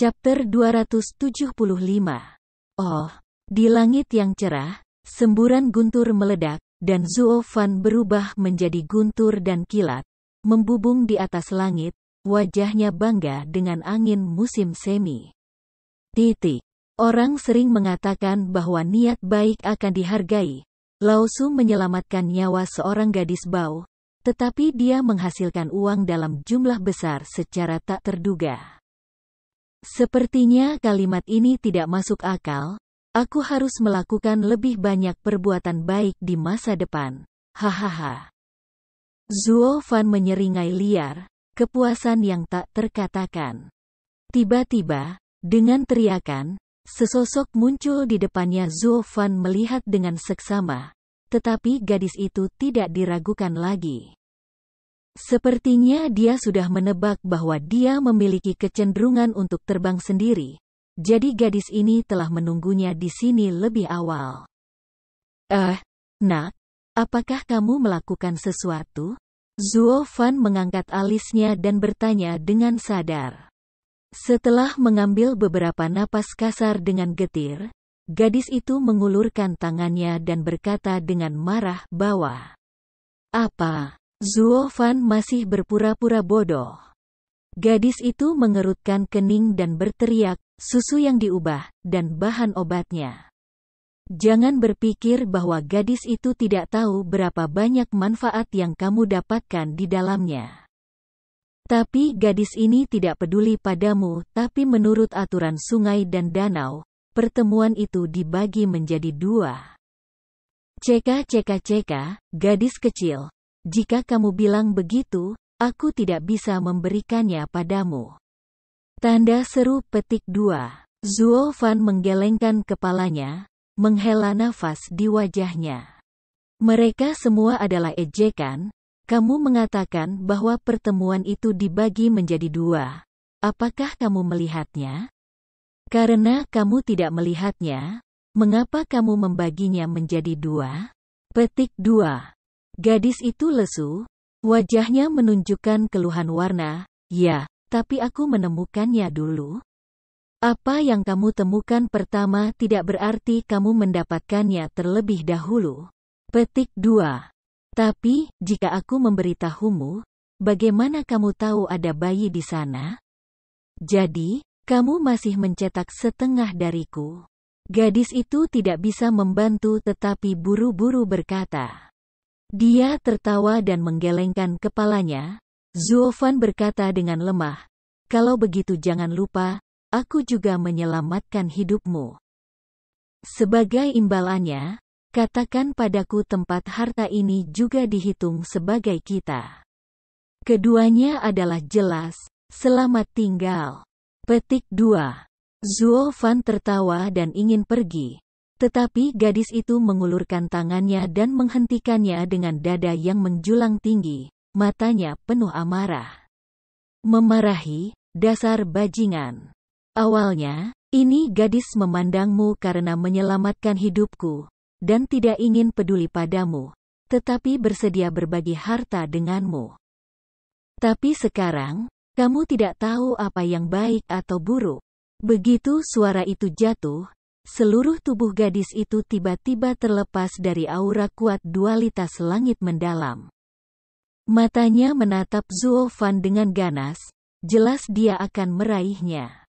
Chapter 275 Oh, di langit yang cerah, semburan guntur meledak, dan Zuo Fan berubah menjadi guntur dan kilat, membubung di atas langit, wajahnya bangga dengan angin musim semi. Titik. Orang sering mengatakan bahwa niat baik akan dihargai. Lausu menyelamatkan nyawa seorang gadis bau, tetapi dia menghasilkan uang dalam jumlah besar secara tak terduga. Sepertinya kalimat ini tidak masuk akal. Aku harus melakukan lebih banyak perbuatan baik di masa depan. Hahaha. Zuo Fan menyeringai liar, kepuasan yang tak terkatakan. Tiba-tiba, dengan teriakan, sesosok muncul di depannya Zuo Fan melihat dengan seksama. Tetapi gadis itu tidak diragukan lagi. Sepertinya dia sudah menebak bahwa dia memiliki kecenderungan untuk terbang sendiri. Jadi gadis ini telah menunggunya di sini lebih awal. Eh, nak, apakah kamu melakukan sesuatu? Zuo Fan mengangkat alisnya dan bertanya dengan sadar. Setelah mengambil beberapa napas kasar dengan getir, gadis itu mengulurkan tangannya dan berkata dengan marah bahwa, Apa? Zuo Fan masih berpura-pura bodoh. Gadis itu mengerutkan kening dan berteriak, susu yang diubah, dan bahan obatnya. Jangan berpikir bahwa gadis itu tidak tahu berapa banyak manfaat yang kamu dapatkan di dalamnya. Tapi gadis ini tidak peduli padamu, tapi menurut aturan sungai dan danau, pertemuan itu dibagi menjadi dua. Ceka ceka ceka, gadis kecil, jika kamu bilang begitu, aku tidak bisa memberikannya padamu. Tanda seru petik dua. Fan menggelengkan kepalanya, menghela nafas di wajahnya. Mereka semua adalah ejekan, kamu mengatakan bahwa pertemuan itu dibagi menjadi dua. Apakah kamu melihatnya? Karena kamu tidak melihatnya, mengapa kamu membaginya menjadi dua? Petik dua. Gadis itu lesu, wajahnya menunjukkan keluhan warna, ya, tapi aku menemukannya dulu. Apa yang kamu temukan pertama tidak berarti kamu mendapatkannya terlebih dahulu. Petik 2. Tapi, jika aku memberitahumu, bagaimana kamu tahu ada bayi di sana? Jadi, kamu masih mencetak setengah dariku. Gadis itu tidak bisa membantu tetapi buru-buru berkata. Dia tertawa dan menggelengkan kepalanya. Zuofan berkata dengan lemah, kalau begitu jangan lupa, aku juga menyelamatkan hidupmu. Sebagai imbalannya, katakan padaku tempat harta ini juga dihitung sebagai kita. Keduanya adalah jelas, selamat tinggal. Petik 2. Zuo Fan tertawa dan ingin pergi. Tetapi gadis itu mengulurkan tangannya dan menghentikannya dengan dada yang menjulang tinggi, matanya penuh amarah. Memarahi, dasar bajingan. Awalnya, ini gadis memandangmu karena menyelamatkan hidupku, dan tidak ingin peduli padamu, tetapi bersedia berbagi harta denganmu. Tapi sekarang, kamu tidak tahu apa yang baik atau buruk. Begitu suara itu jatuh, Seluruh tubuh gadis itu tiba-tiba terlepas dari aura kuat dualitas langit mendalam. Matanya menatap Zuo Fan dengan ganas, jelas dia akan meraihnya.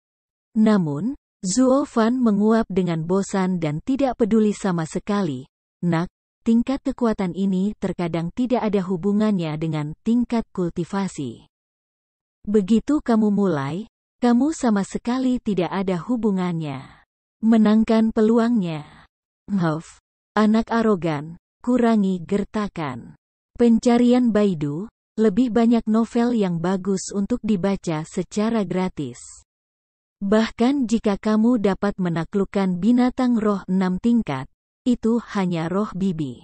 Namun, Zuo Fan menguap dengan bosan dan tidak peduli sama sekali. Nak, tingkat kekuatan ini terkadang tidak ada hubungannya dengan tingkat kultivasi. Begitu kamu mulai, kamu sama sekali tidak ada hubungannya. Menangkan peluangnya. Ngov. Anak arogan. Kurangi gertakan. Pencarian Baidu. Lebih banyak novel yang bagus untuk dibaca secara gratis. Bahkan jika kamu dapat menaklukkan binatang roh enam tingkat, itu hanya roh bibi.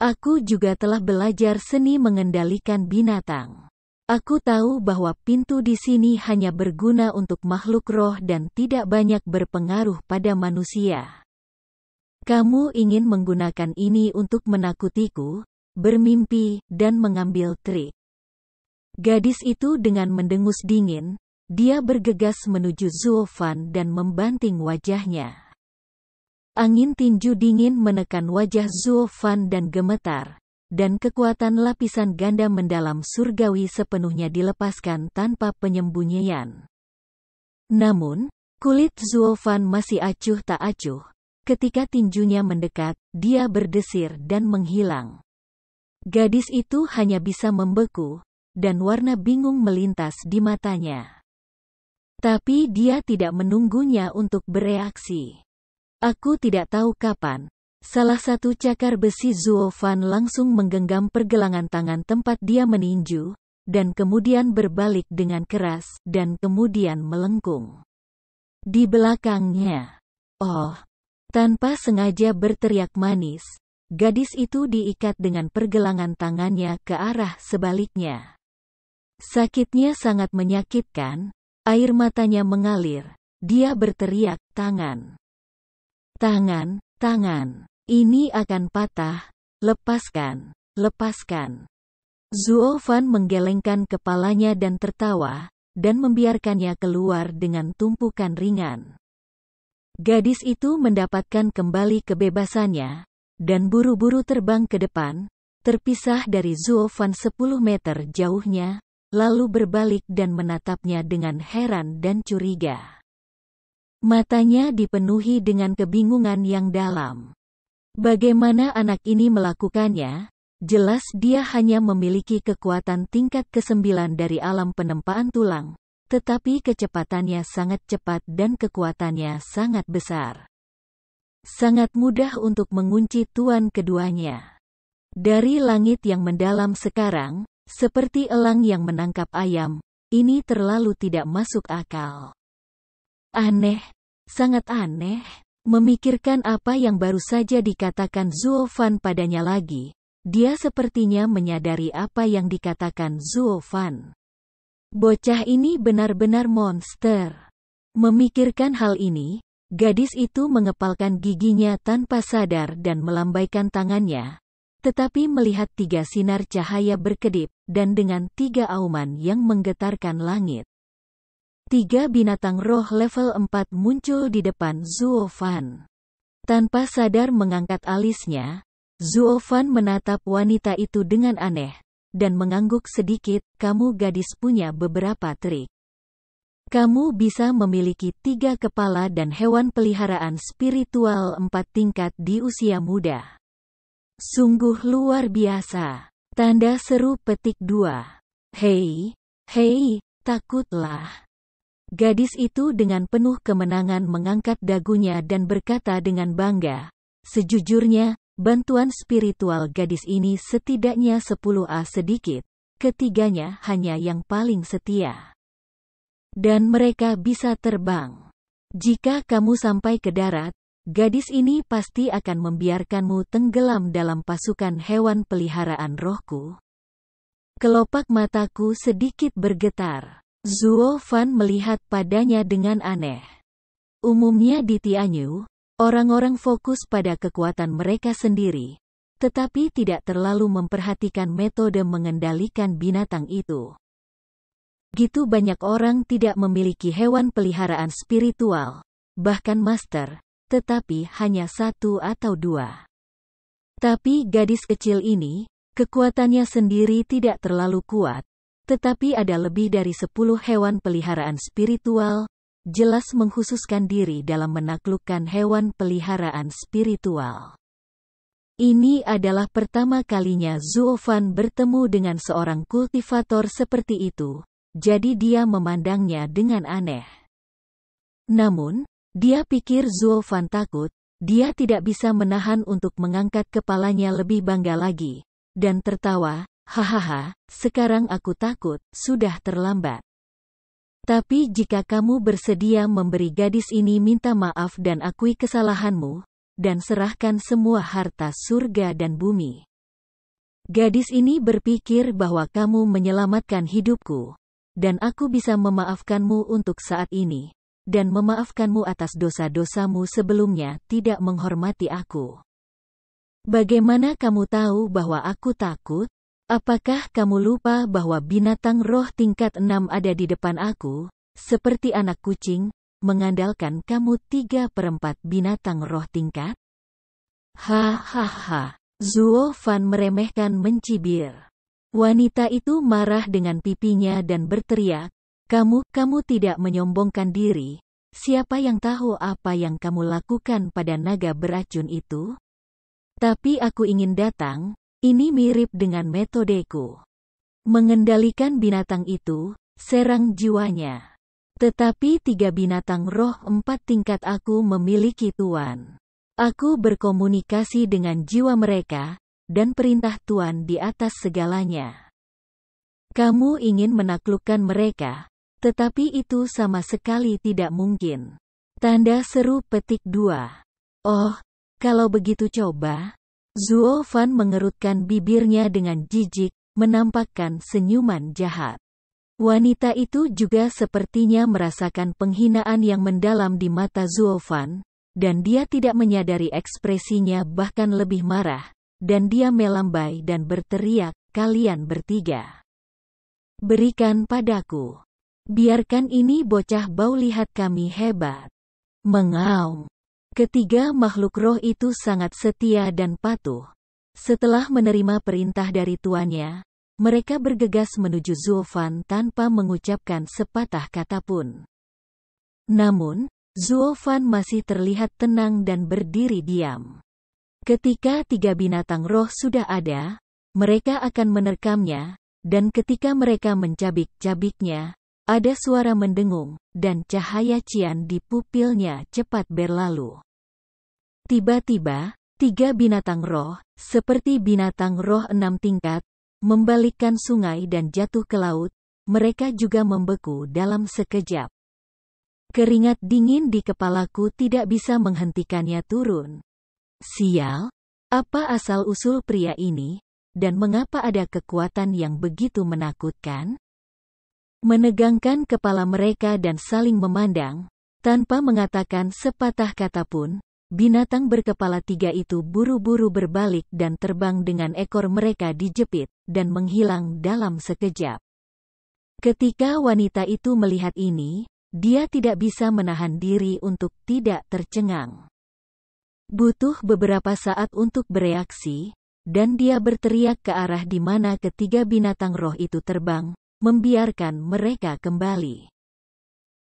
Aku juga telah belajar seni mengendalikan binatang. Aku tahu bahwa pintu di sini hanya berguna untuk makhluk roh dan tidak banyak berpengaruh pada manusia. Kamu ingin menggunakan ini untuk menakutiku, bermimpi, dan mengambil trik. Gadis itu dengan mendengus dingin, dia bergegas menuju Zuofan dan membanting wajahnya. Angin tinju dingin menekan wajah Zuofan dan gemetar, dan kekuatan lapisan ganda mendalam surgawi sepenuhnya dilepaskan tanpa penyembunyian. Namun, kulit Zuofan masih acuh tak acuh. Ketika tinjunya mendekat, dia berdesir dan menghilang. Gadis itu hanya bisa membeku, dan warna bingung melintas di matanya. Tapi dia tidak menunggunya untuk bereaksi. Aku tidak tahu kapan, Salah satu cakar besi Fan langsung menggenggam pergelangan tangan tempat dia meninju, dan kemudian berbalik dengan keras, dan kemudian melengkung. Di belakangnya, oh, tanpa sengaja berteriak manis, gadis itu diikat dengan pergelangan tangannya ke arah sebaliknya. Sakitnya sangat menyakitkan, air matanya mengalir, dia berteriak, tangan, tangan, tangan. Ini akan patah. Lepaskan. Lepaskan. Zuo Fan menggelengkan kepalanya dan tertawa, dan membiarkannya keluar dengan tumpukan ringan. Gadis itu mendapatkan kembali kebebasannya, dan buru-buru terbang ke depan, terpisah dari Zuo Fan 10 meter jauhnya, lalu berbalik dan menatapnya dengan heran dan curiga. Matanya dipenuhi dengan kebingungan yang dalam. Bagaimana anak ini melakukannya? Jelas dia hanya memiliki kekuatan tingkat ke-9 dari alam penempaan tulang, tetapi kecepatannya sangat cepat dan kekuatannya sangat besar. Sangat mudah untuk mengunci tuan keduanya. Dari langit yang mendalam sekarang, seperti elang yang menangkap ayam, ini terlalu tidak masuk akal. Aneh, sangat aneh. Memikirkan apa yang baru saja dikatakan Zuo Fan padanya lagi, dia sepertinya menyadari apa yang dikatakan Zuo Fan. Bocah ini benar-benar monster. Memikirkan hal ini, gadis itu mengepalkan giginya tanpa sadar dan melambaikan tangannya. Tetapi melihat tiga sinar cahaya berkedip, dan dengan tiga auman yang menggetarkan langit. Tiga binatang roh level 4 muncul di depan Zuofan. Tanpa sadar mengangkat alisnya, Zuofan menatap wanita itu dengan aneh, dan mengangguk sedikit, kamu gadis punya beberapa trik. Kamu bisa memiliki tiga kepala dan hewan peliharaan spiritual empat tingkat di usia muda. Sungguh luar biasa. Tanda seru petik dua. Hei, hei, takutlah. Gadis itu dengan penuh kemenangan mengangkat dagunya dan berkata dengan bangga, Sejujurnya, bantuan spiritual gadis ini setidaknya 10A sedikit, ketiganya hanya yang paling setia. Dan mereka bisa terbang. Jika kamu sampai ke darat, gadis ini pasti akan membiarkanmu tenggelam dalam pasukan hewan peliharaan rohku. Kelopak mataku sedikit bergetar. Zuo Fan melihat padanya dengan aneh. Umumnya di Tianyu, orang-orang fokus pada kekuatan mereka sendiri, tetapi tidak terlalu memperhatikan metode mengendalikan binatang itu. Gitu banyak orang tidak memiliki hewan peliharaan spiritual, bahkan master, tetapi hanya satu atau dua. Tapi gadis kecil ini, kekuatannya sendiri tidak terlalu kuat, tetapi ada lebih dari sepuluh hewan peliharaan spiritual, jelas menghususkan diri dalam menaklukkan hewan peliharaan spiritual. Ini adalah pertama kalinya Zuofan bertemu dengan seorang kultivator seperti itu, jadi dia memandangnya dengan aneh. Namun, dia pikir Zuofan takut, dia tidak bisa menahan untuk mengangkat kepalanya lebih bangga lagi, dan tertawa, Hahaha, sekarang aku takut, sudah terlambat. Tapi jika kamu bersedia memberi gadis ini minta maaf dan akui kesalahanmu, dan serahkan semua harta surga dan bumi. Gadis ini berpikir bahwa kamu menyelamatkan hidupku, dan aku bisa memaafkanmu untuk saat ini, dan memaafkanmu atas dosa-dosamu sebelumnya tidak menghormati aku. Bagaimana kamu tahu bahwa aku takut? Apakah kamu lupa bahwa binatang roh tingkat enam ada di depan aku, seperti anak kucing, mengandalkan kamu tiga perempat binatang roh tingkat? Hahaha, Zuo Fan meremehkan mencibir. Wanita itu marah dengan pipinya dan berteriak, kamu, kamu tidak menyombongkan diri, siapa yang tahu apa yang kamu lakukan pada naga beracun itu? Tapi aku ingin datang, ini mirip dengan metodeku. Mengendalikan binatang itu, serang jiwanya. Tetapi tiga binatang roh empat tingkat aku memiliki Tuan. Aku berkomunikasi dengan jiwa mereka, dan perintah Tuan di atas segalanya. Kamu ingin menaklukkan mereka, tetapi itu sama sekali tidak mungkin. Tanda seru petik dua. Oh, kalau begitu coba, Fan mengerutkan bibirnya dengan jijik, menampakkan senyuman jahat. Wanita itu juga sepertinya merasakan penghinaan yang mendalam di mata Fan, dan dia tidak menyadari ekspresinya bahkan lebih marah, dan dia melambai dan berteriak, kalian bertiga. Berikan padaku. Biarkan ini bocah bau lihat kami hebat. Mengaum. Ketiga makhluk roh itu sangat setia dan patuh. Setelah menerima perintah dari tuannya, mereka bergegas menuju Zuofan tanpa mengucapkan sepatah kata pun. Namun, Zuofan masih terlihat tenang dan berdiri diam. Ketika tiga binatang roh sudah ada, mereka akan menerkamnya, dan ketika mereka mencabik-cabiknya, ada suara mendengung, dan cahaya cian di pupilnya cepat berlalu. Tiba-tiba, tiga binatang roh, seperti binatang roh enam tingkat, membalikkan sungai dan jatuh ke laut, mereka juga membeku dalam sekejap. Keringat dingin di kepalaku tidak bisa menghentikannya turun. Sial, apa asal-usul pria ini, dan mengapa ada kekuatan yang begitu menakutkan? menegangkan kepala mereka dan saling memandang, tanpa mengatakan sepatah kata pun, binatang berkepala tiga itu buru-buru berbalik dan terbang dengan ekor mereka dijepit, dan menghilang dalam sekejap. Ketika wanita itu melihat ini, dia tidak bisa menahan diri untuk tidak tercengang. Butuh beberapa saat untuk bereaksi, dan dia berteriak ke arah di mana ketiga binatang roh itu terbang, membiarkan mereka kembali.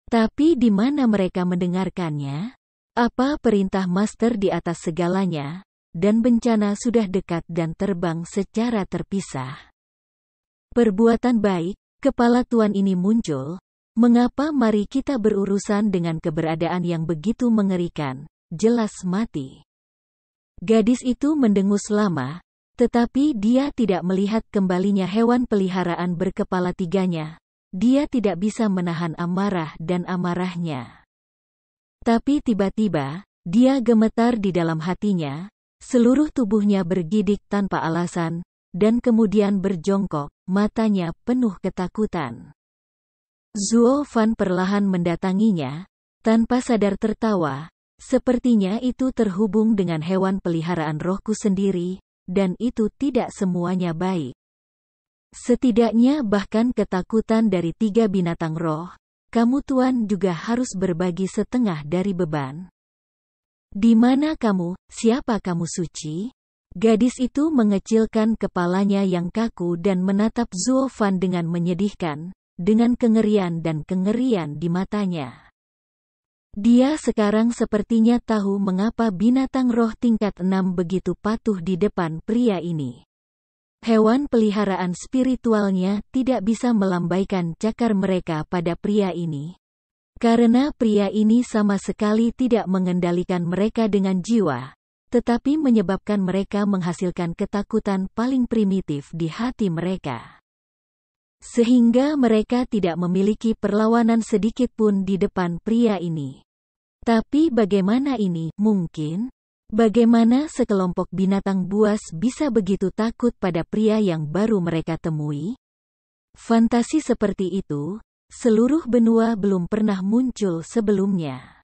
Tapi di mana mereka mendengarkannya? Apa perintah master di atas segalanya, dan bencana sudah dekat dan terbang secara terpisah. Perbuatan baik, kepala tuan ini muncul, mengapa mari kita berurusan dengan keberadaan yang begitu mengerikan, jelas mati. Gadis itu mendengus lama, tetapi dia tidak melihat kembalinya hewan peliharaan berkepala tiganya. Dia tidak bisa menahan amarah dan amarahnya. Tapi tiba-tiba, dia gemetar di dalam hatinya, seluruh tubuhnya bergidik tanpa alasan, dan kemudian berjongkok, matanya penuh ketakutan. Zuo Fan perlahan mendatanginya, tanpa sadar tertawa, sepertinya itu terhubung dengan hewan peliharaan rohku sendiri, dan itu tidak semuanya baik. Setidaknya bahkan ketakutan dari tiga binatang roh, kamu tuan juga harus berbagi setengah dari beban. Di mana kamu, siapa kamu suci? Gadis itu mengecilkan kepalanya yang kaku dan menatap Zuofan dengan menyedihkan, dengan kengerian dan kengerian di matanya. Dia sekarang sepertinya tahu mengapa binatang roh tingkat enam begitu patuh di depan pria ini. Hewan peliharaan spiritualnya tidak bisa melambaikan cakar mereka pada pria ini. Karena pria ini sama sekali tidak mengendalikan mereka dengan jiwa, tetapi menyebabkan mereka menghasilkan ketakutan paling primitif di hati mereka sehingga mereka tidak memiliki perlawanan sedikit pun di depan pria ini. Tapi bagaimana ini mungkin? Bagaimana sekelompok binatang buas bisa begitu takut pada pria yang baru mereka temui? Fantasi seperti itu, seluruh benua belum pernah muncul sebelumnya.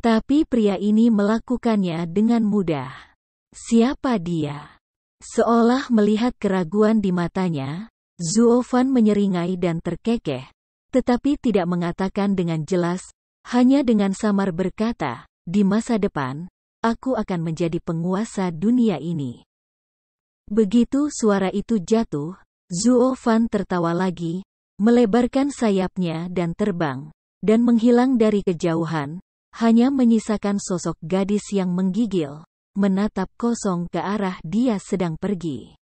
Tapi pria ini melakukannya dengan mudah. Siapa dia? Seolah melihat keraguan di matanya, Zuofan menyeringai dan terkekeh, tetapi tidak mengatakan dengan jelas, hanya dengan samar berkata, di masa depan, aku akan menjadi penguasa dunia ini. Begitu suara itu jatuh, Zuofan tertawa lagi, melebarkan sayapnya dan terbang, dan menghilang dari kejauhan, hanya menyisakan sosok gadis yang menggigil, menatap kosong ke arah dia sedang pergi.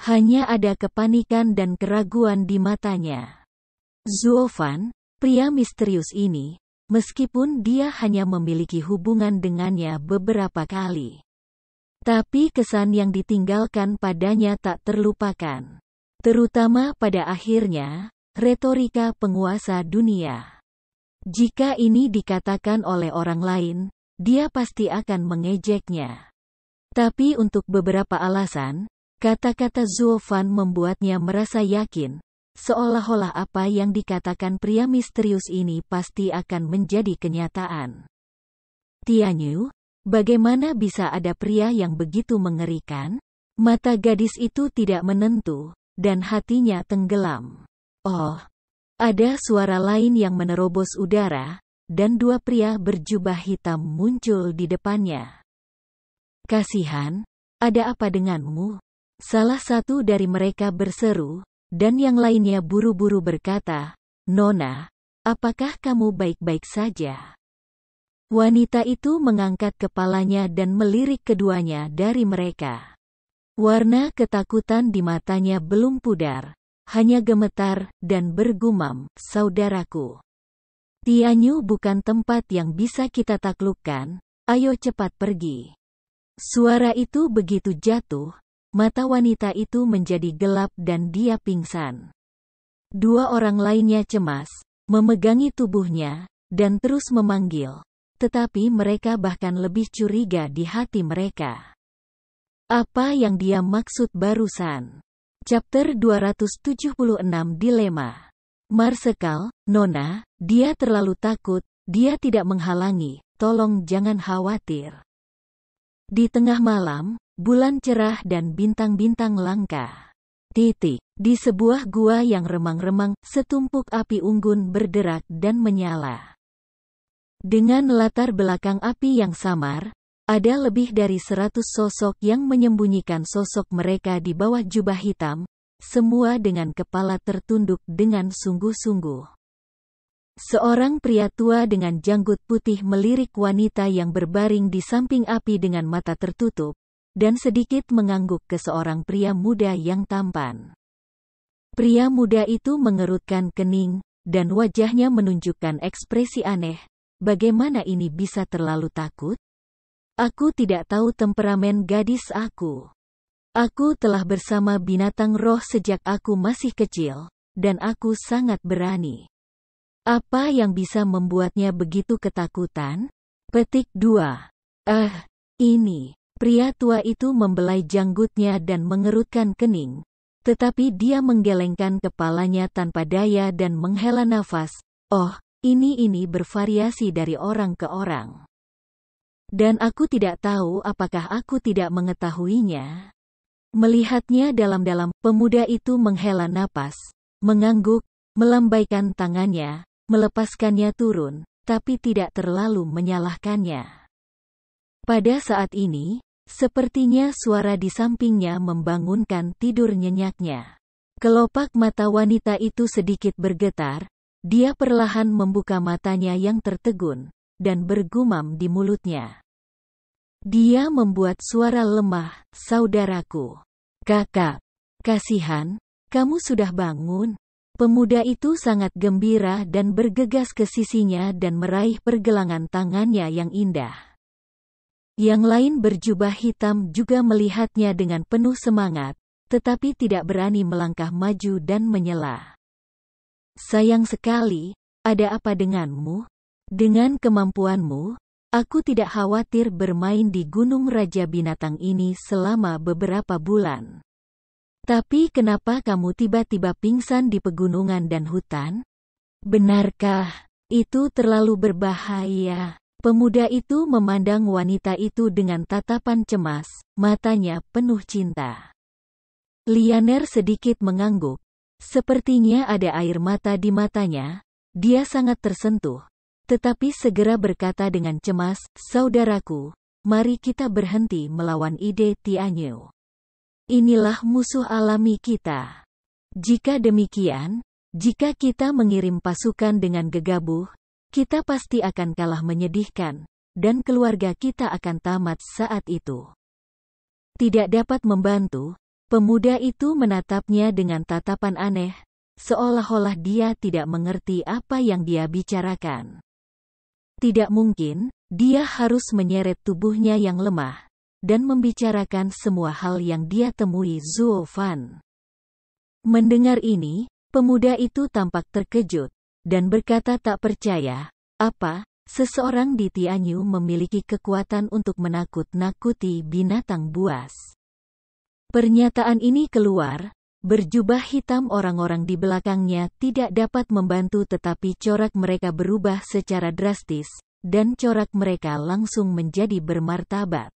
Hanya ada kepanikan dan keraguan di matanya. Zuofan, pria misterius ini, meskipun dia hanya memiliki hubungan dengannya beberapa kali. Tapi kesan yang ditinggalkan padanya tak terlupakan. Terutama pada akhirnya, retorika penguasa dunia. Jika ini dikatakan oleh orang lain, dia pasti akan mengejeknya. Tapi untuk beberapa alasan, Kata-kata Zuofan membuatnya merasa yakin, seolah-olah apa yang dikatakan pria misterius ini pasti akan menjadi kenyataan. Tianyu, bagaimana bisa ada pria yang begitu mengerikan? Mata gadis itu tidak menentu, dan hatinya tenggelam. Oh, ada suara lain yang menerobos udara, dan dua pria berjubah hitam muncul di depannya. Kasihan, ada apa denganmu? Salah satu dari mereka berseru, dan yang lainnya buru-buru berkata, Nona, apakah kamu baik-baik saja? Wanita itu mengangkat kepalanya dan melirik keduanya dari mereka. Warna ketakutan di matanya belum pudar, hanya gemetar dan bergumam, saudaraku. Tianyu bukan tempat yang bisa kita taklukkan, ayo cepat pergi. Suara itu begitu jatuh, Mata wanita itu menjadi gelap dan dia pingsan. Dua orang lainnya cemas, memegangi tubuhnya, dan terus memanggil. Tetapi mereka bahkan lebih curiga di hati mereka. Apa yang dia maksud barusan? Chapter 276 Dilema Marsekal, Nona, dia terlalu takut, dia tidak menghalangi, tolong jangan khawatir. Di tengah malam, bulan cerah dan bintang-bintang langka. Titik. Di sebuah gua yang remang-remang, setumpuk api unggun berderak dan menyala. Dengan latar belakang api yang samar, ada lebih dari seratus sosok yang menyembunyikan sosok mereka di bawah jubah hitam, semua dengan kepala tertunduk dengan sungguh-sungguh. Seorang pria tua dengan janggut putih melirik wanita yang berbaring di samping api dengan mata tertutup, dan sedikit mengangguk ke seorang pria muda yang tampan. Pria muda itu mengerutkan kening, dan wajahnya menunjukkan ekspresi aneh. Bagaimana ini bisa terlalu takut? Aku tidak tahu temperamen gadis aku. Aku telah bersama binatang roh sejak aku masih kecil, dan aku sangat berani. Apa yang bisa membuatnya begitu ketakutan? Petik 2. Eh, ini. Pria tua itu membelai janggutnya dan mengerutkan kening. Tetapi dia menggelengkan kepalanya tanpa daya dan menghela nafas. Oh, ini-ini bervariasi dari orang ke orang. Dan aku tidak tahu apakah aku tidak mengetahuinya. Melihatnya dalam-dalam, pemuda itu menghela nafas, mengangguk, melambaikan tangannya, melepaskannya turun, tapi tidak terlalu menyalahkannya. Pada saat ini, Sepertinya suara di sampingnya membangunkan tidur nyenyaknya. Kelopak mata wanita itu sedikit bergetar, dia perlahan membuka matanya yang tertegun, dan bergumam di mulutnya. Dia membuat suara lemah, saudaraku. Kakak, kasihan, kamu sudah bangun. Pemuda itu sangat gembira dan bergegas ke sisinya dan meraih pergelangan tangannya yang indah. Yang lain berjubah hitam juga melihatnya dengan penuh semangat, tetapi tidak berani melangkah maju dan menyela. Sayang sekali, ada apa denganmu? Dengan kemampuanmu, aku tidak khawatir bermain di Gunung Raja Binatang ini selama beberapa bulan. Tapi kenapa kamu tiba-tiba pingsan di pegunungan dan hutan? Benarkah, itu terlalu berbahaya? Pemuda itu memandang wanita itu dengan tatapan cemas, matanya penuh cinta. Lianer sedikit mengangguk. Sepertinya ada air mata di matanya. Dia sangat tersentuh. Tetapi segera berkata dengan cemas, Saudaraku, mari kita berhenti melawan ide Tianyu. Inilah musuh alami kita. Jika demikian, jika kita mengirim pasukan dengan gegabah, kita pasti akan kalah menyedihkan, dan keluarga kita akan tamat saat itu. Tidak dapat membantu, pemuda itu menatapnya dengan tatapan aneh, seolah-olah dia tidak mengerti apa yang dia bicarakan. Tidak mungkin, dia harus menyeret tubuhnya yang lemah, dan membicarakan semua hal yang dia temui Zuo Fan. Mendengar ini, pemuda itu tampak terkejut, dan berkata tak percaya, apa, seseorang di Tianyu memiliki kekuatan untuk menakut-nakuti binatang buas. Pernyataan ini keluar, berjubah hitam orang-orang di belakangnya tidak dapat membantu tetapi corak mereka berubah secara drastis, dan corak mereka langsung menjadi bermartabat.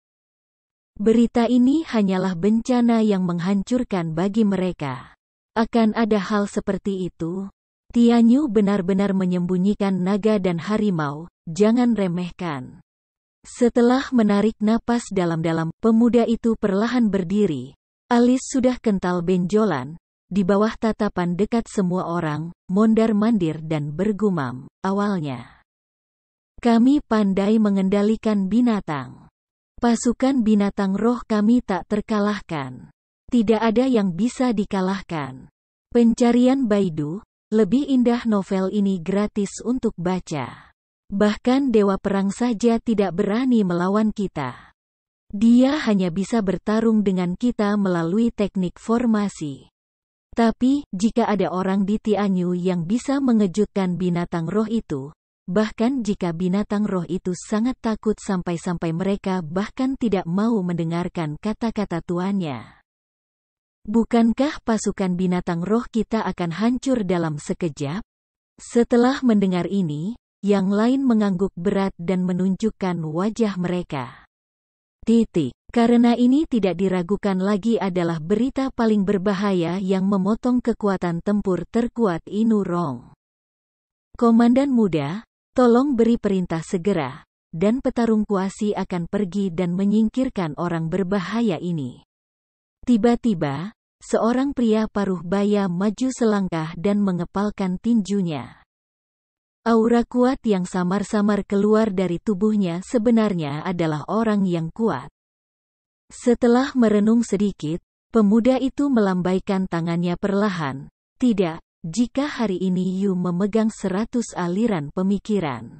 Berita ini hanyalah bencana yang menghancurkan bagi mereka. Akan ada hal seperti itu, Tianyu benar-benar menyembunyikan naga dan harimau, jangan remehkan. Setelah menarik napas dalam-dalam, pemuda itu perlahan berdiri. Alis sudah kental benjolan, di bawah tatapan dekat semua orang, mondar-mandir dan bergumam, awalnya. Kami pandai mengendalikan binatang. Pasukan binatang roh kami tak terkalahkan. Tidak ada yang bisa dikalahkan. Pencarian Baidu, lebih indah novel ini gratis untuk baca. Bahkan Dewa Perang saja tidak berani melawan kita. Dia hanya bisa bertarung dengan kita melalui teknik formasi. Tapi, jika ada orang di Tianyu yang bisa mengejutkan binatang roh itu, bahkan jika binatang roh itu sangat takut sampai-sampai mereka bahkan tidak mau mendengarkan kata-kata tuannya. Bukankah pasukan binatang roh kita akan hancur dalam sekejap? Setelah mendengar ini, yang lain mengangguk berat dan menunjukkan wajah mereka. Titik. Karena ini tidak diragukan lagi adalah berita paling berbahaya yang memotong kekuatan tempur terkuat Inu Rong. Komandan muda, tolong beri perintah segera, dan petarung kuasi akan pergi dan menyingkirkan orang berbahaya ini. Tiba-tiba, seorang pria paruh baya maju selangkah dan mengepalkan tinjunya. Aura kuat yang samar-samar keluar dari tubuhnya sebenarnya adalah orang yang kuat. Setelah merenung sedikit, pemuda itu melambaikan tangannya perlahan. Tidak, jika hari ini Yu memegang seratus aliran pemikiran.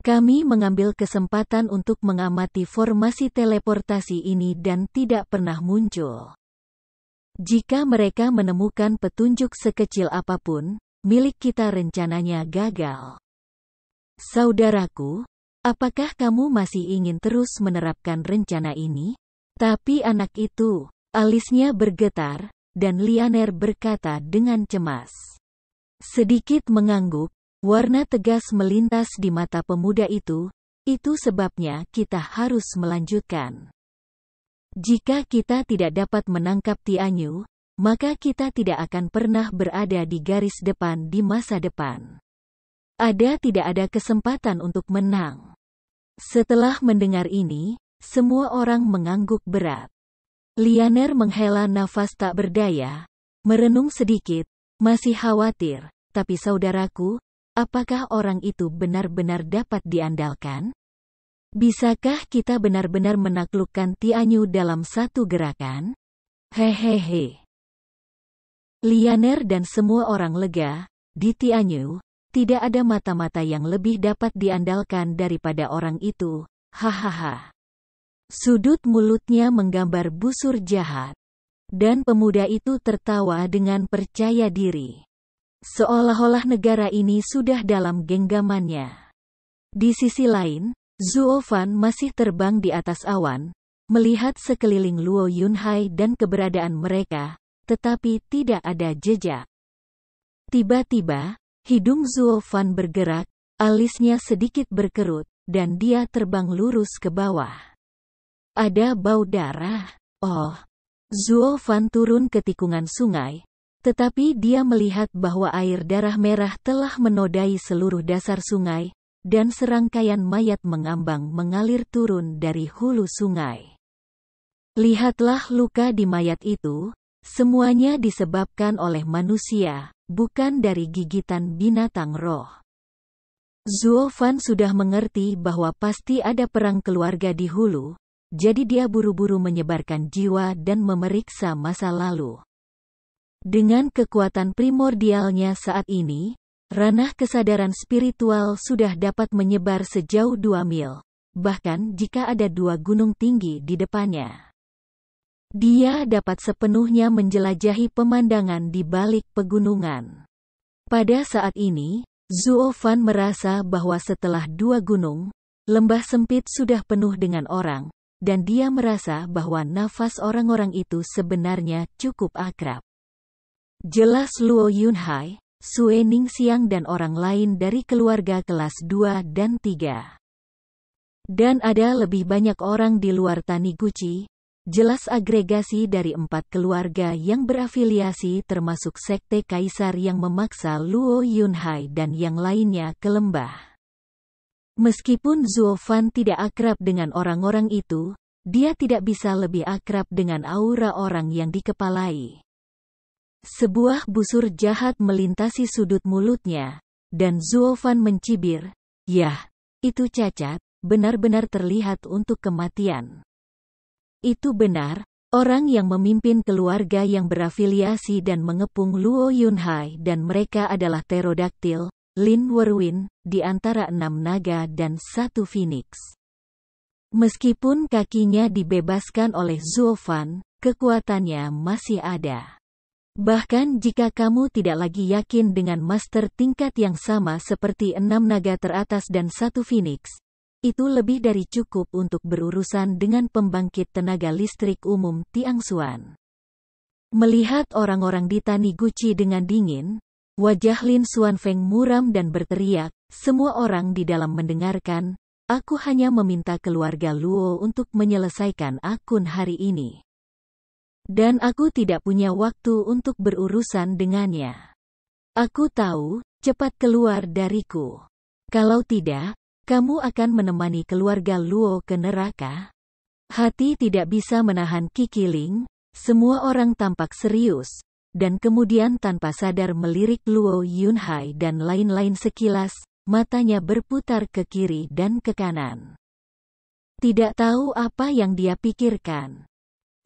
Kami mengambil kesempatan untuk mengamati formasi teleportasi ini dan tidak pernah muncul. Jika mereka menemukan petunjuk sekecil apapun, milik kita rencananya gagal. Saudaraku, apakah kamu masih ingin terus menerapkan rencana ini? Tapi anak itu, alisnya bergetar, dan Lianer berkata dengan cemas. Sedikit mengangguk, Warna tegas melintas di mata pemuda itu, itu sebabnya kita harus melanjutkan. Jika kita tidak dapat menangkap Tianyu, maka kita tidak akan pernah berada di garis depan di masa depan. Ada tidak ada kesempatan untuk menang. Setelah mendengar ini, semua orang mengangguk berat. Lianer menghela nafas tak berdaya, merenung sedikit, masih khawatir, tapi saudaraku, Apakah orang itu benar-benar dapat diandalkan? Bisakah kita benar-benar menaklukkan Tianyu dalam satu gerakan? Hehehe. Lianer dan semua orang lega, di Tianyu, tidak ada mata-mata yang lebih dapat diandalkan daripada orang itu, hahaha. Sudut mulutnya menggambar busur jahat. Dan pemuda itu tertawa dengan percaya diri. Seolah-olah negara ini sudah dalam genggamannya. Di sisi lain, Zuofan masih terbang di atas awan, melihat sekeliling Luo Yunhai dan keberadaan mereka, tetapi tidak ada jejak. Tiba-tiba, hidung Zuofan bergerak, alisnya sedikit berkerut, dan dia terbang lurus ke bawah. Ada bau darah. Oh, Zuofan turun ke tikungan sungai, tetapi dia melihat bahwa air darah merah telah menodai seluruh dasar sungai, dan serangkaian mayat mengambang mengalir turun dari hulu sungai. Lihatlah luka di mayat itu, semuanya disebabkan oleh manusia, bukan dari gigitan binatang roh. Fan sudah mengerti bahwa pasti ada perang keluarga di hulu, jadi dia buru-buru menyebarkan jiwa dan memeriksa masa lalu. Dengan kekuatan primordialnya saat ini, ranah kesadaran spiritual sudah dapat menyebar sejauh dua mil, bahkan jika ada dua gunung tinggi di depannya. Dia dapat sepenuhnya menjelajahi pemandangan di balik pegunungan. Pada saat ini, Zuo Fan merasa bahwa setelah dua gunung, lembah sempit sudah penuh dengan orang, dan dia merasa bahwa nafas orang-orang itu sebenarnya cukup akrab. Jelas Luo Yunhai, Sue Siang dan orang lain dari keluarga kelas 2 dan 3. Dan ada lebih banyak orang di luar Taniguchi, jelas agregasi dari empat keluarga yang berafiliasi termasuk sekte kaisar yang memaksa Luo Yunhai dan yang lainnya ke lembah. Meskipun Zuo Fan tidak akrab dengan orang-orang itu, dia tidak bisa lebih akrab dengan aura orang yang dikepalai. Sebuah busur jahat melintasi sudut mulutnya, dan Zuofan mencibir. Yah, itu cacat, benar-benar terlihat untuk kematian. Itu benar, orang yang memimpin keluarga yang berafiliasi dan mengepung Luo Yunhai dan mereka adalah terodaktil, Lin Werwin, di antara enam naga dan satu phoenix. Meskipun kakinya dibebaskan oleh Zuofan, kekuatannya masih ada. Bahkan jika kamu tidak lagi yakin dengan master tingkat yang sama seperti enam naga teratas dan satu phoenix, itu lebih dari cukup untuk berurusan dengan pembangkit tenaga listrik umum Tiang Suan Melihat orang-orang di Taniguchi dengan dingin, wajah Lin Suan Feng muram dan berteriak, semua orang di dalam mendengarkan, aku hanya meminta keluarga Luo untuk menyelesaikan akun hari ini. Dan aku tidak punya waktu untuk berurusan dengannya. Aku tahu, cepat keluar dariku. Kalau tidak, kamu akan menemani keluarga Luo ke neraka. Hati tidak bisa menahan kikiling, semua orang tampak serius, dan kemudian tanpa sadar melirik Luo Yunhai dan lain-lain sekilas, matanya berputar ke kiri dan ke kanan. Tidak tahu apa yang dia pikirkan.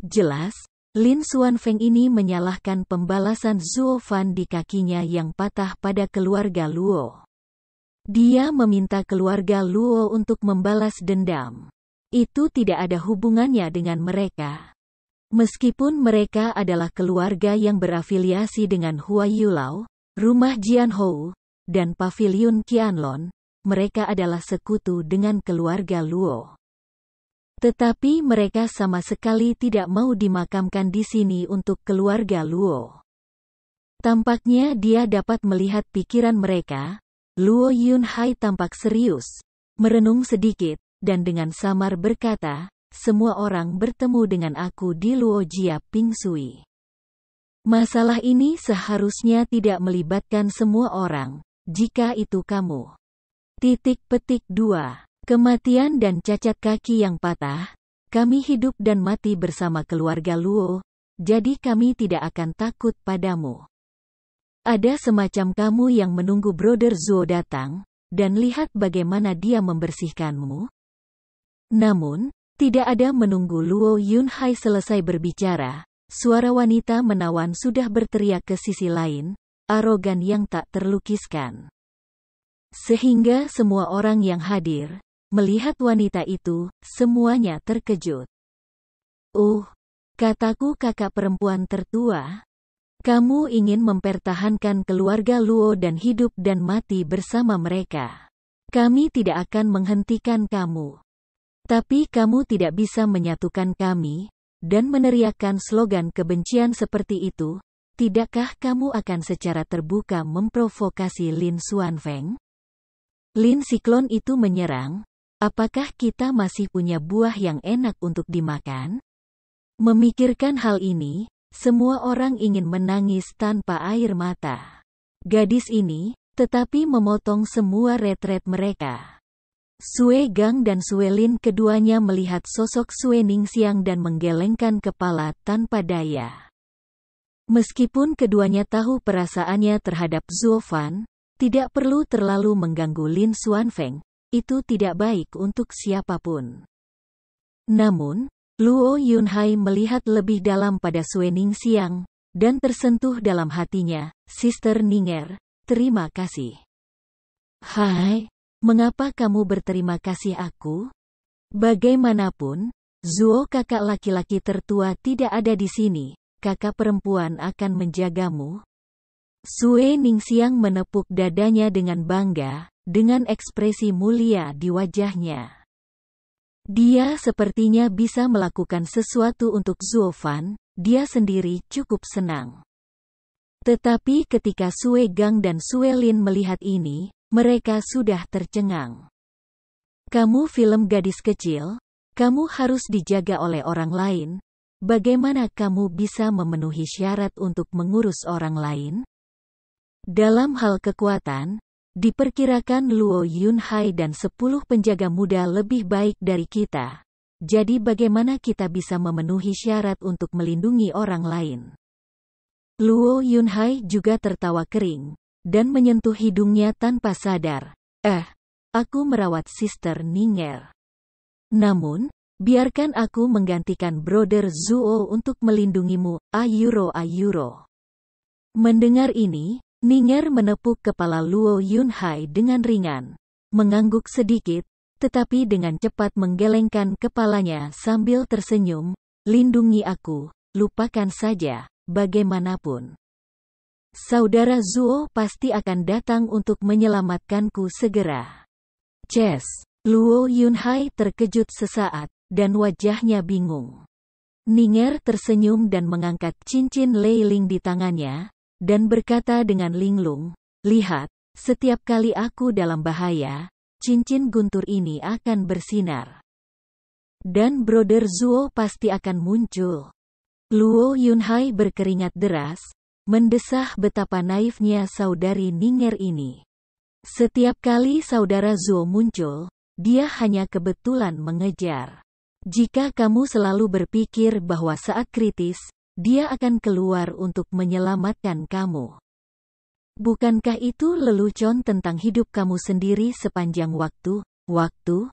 Jelas, Lin Xuan Feng ini menyalahkan pembalasan Zuo Fan di kakinya yang patah pada keluarga Luo. Dia meminta keluarga Luo untuk membalas dendam. Itu tidak ada hubungannya dengan mereka. Meskipun mereka adalah keluarga yang berafiliasi dengan Hua Yulao, rumah Jian Hou, dan pavilion Qianlong, mereka adalah sekutu dengan keluarga Luo. Tetapi mereka sama sekali tidak mau dimakamkan di sini untuk keluarga Luo. Tampaknya dia dapat melihat pikiran mereka. Luo Yunhai tampak serius, merenung sedikit, dan dengan samar berkata, semua orang bertemu dengan aku di Luo Jia Ping Sui. Masalah ini seharusnya tidak melibatkan semua orang, jika itu kamu. Titik petik 2. Kematian dan cacat kaki yang patah, kami hidup dan mati bersama keluarga Luo, jadi kami tidak akan takut padamu. Ada semacam kamu yang menunggu Brother Zuo datang, dan lihat bagaimana dia membersihkanmu. Namun, tidak ada menunggu Luo Yunhai selesai berbicara, suara wanita menawan sudah berteriak ke sisi lain, arogan yang tak terlukiskan. Sehingga semua orang yang hadir, Melihat wanita itu, semuanya terkejut. Uh, kataku kakak perempuan tertua, kamu ingin mempertahankan keluarga Luo dan hidup dan mati bersama mereka. Kami tidak akan menghentikan kamu. Tapi kamu tidak bisa menyatukan kami, dan meneriakkan slogan kebencian seperti itu, tidakkah kamu akan secara terbuka memprovokasi Lin Xuanfeng? Lin Siklon itu menyerang, Apakah kita masih punya buah yang enak untuk dimakan? Memikirkan hal ini, semua orang ingin menangis tanpa air mata. Gadis ini, tetapi memotong semua retret mereka. Sue Gang dan Sue Lin keduanya melihat sosok Sue siang dan menggelengkan kepala tanpa daya. Meskipun keduanya tahu perasaannya terhadap Zuo Fan, tidak perlu terlalu mengganggu Lin Xuanfeng, itu tidak baik untuk siapapun. Namun, Luo Yunhai melihat lebih dalam pada Suening Siang, dan tersentuh dalam hatinya, Sister Ninger, terima kasih. Hai, mengapa kamu berterima kasih aku? Bagaimanapun, Zuo kakak laki-laki tertua tidak ada di sini, kakak perempuan akan menjagamu. Sue Ningxiang menepuk dadanya dengan bangga, dengan ekspresi mulia di wajahnya. Dia sepertinya bisa melakukan sesuatu untuk Zuofan, dia sendiri cukup senang. Tetapi ketika Sue Gang dan Sue Lin melihat ini, mereka sudah tercengang. Kamu film gadis kecil, kamu harus dijaga oleh orang lain, bagaimana kamu bisa memenuhi syarat untuk mengurus orang lain? Dalam hal kekuatan, Diperkirakan Luo Yunhai dan 10 penjaga muda lebih baik dari kita. Jadi bagaimana kita bisa memenuhi syarat untuk melindungi orang lain? Luo Yunhai juga tertawa kering, dan menyentuh hidungnya tanpa sadar. Eh, aku merawat sister Ninger. Namun, biarkan aku menggantikan brother Zuo untuk melindungimu, Ayuro Ayuro. Mendengar ini, Ninger menepuk kepala Luo Yunhai dengan ringan. Mengangguk sedikit, tetapi dengan cepat menggelengkan kepalanya sambil tersenyum, lindungi aku, lupakan saja, bagaimanapun. Saudara Zuo pasti akan datang untuk menyelamatkanku segera. Ches, Luo Yunhai terkejut sesaat, dan wajahnya bingung. Ninger tersenyum dan mengangkat cincin Leiling di tangannya, dan berkata dengan linglung, Lihat, setiap kali aku dalam bahaya, cincin guntur ini akan bersinar. Dan Brother Zuo pasti akan muncul. Luo Yunhai berkeringat deras, mendesah betapa naifnya saudari Ninger ini. Setiap kali saudara Zuo muncul, dia hanya kebetulan mengejar. Jika kamu selalu berpikir bahwa saat kritis, dia akan keluar untuk menyelamatkan kamu. Bukankah itu lelucon tentang hidup kamu sendiri sepanjang waktu, waktu?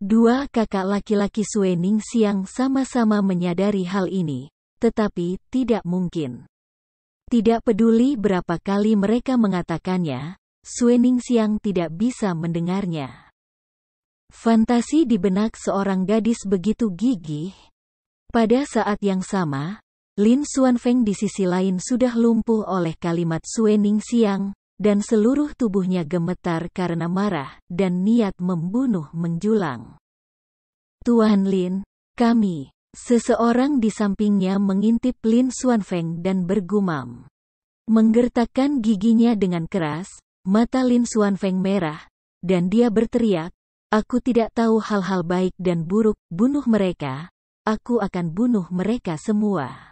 Dua kakak laki-laki Suening Siang sama-sama menyadari hal ini, tetapi tidak mungkin. Tidak peduli berapa kali mereka mengatakannya, Suening Siang tidak bisa mendengarnya. Fantasi di benak seorang gadis begitu gigih. Pada saat yang sama, Lin Xuanfeng di sisi lain sudah lumpuh oleh kalimat Suening Siang, dan seluruh tubuhnya gemetar karena marah dan niat membunuh menjulang. Tuan Lin, kami, seseorang di sampingnya mengintip Lin Xuanfeng dan bergumam. Menggertakkan giginya dengan keras, mata Lin Xuanfeng merah, dan dia berteriak, Aku tidak tahu hal-hal baik dan buruk, bunuh mereka, aku akan bunuh mereka semua.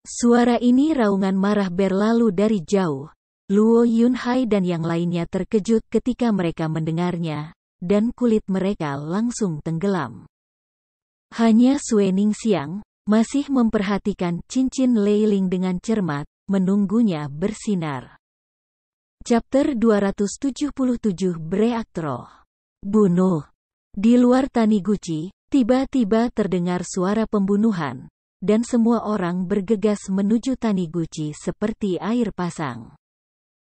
Suara ini raungan marah berlalu dari jauh. Luo Yunhai dan yang lainnya terkejut ketika mereka mendengarnya, dan kulit mereka langsung tenggelam. Hanya Suening Siang, masih memperhatikan cincin Leiling dengan cermat, menunggunya bersinar. Chapter 277 Breaktro Bunuh Di luar Taniguchi, tiba-tiba terdengar suara pembunuhan, dan semua orang bergegas menuju Taniguchi seperti air pasang.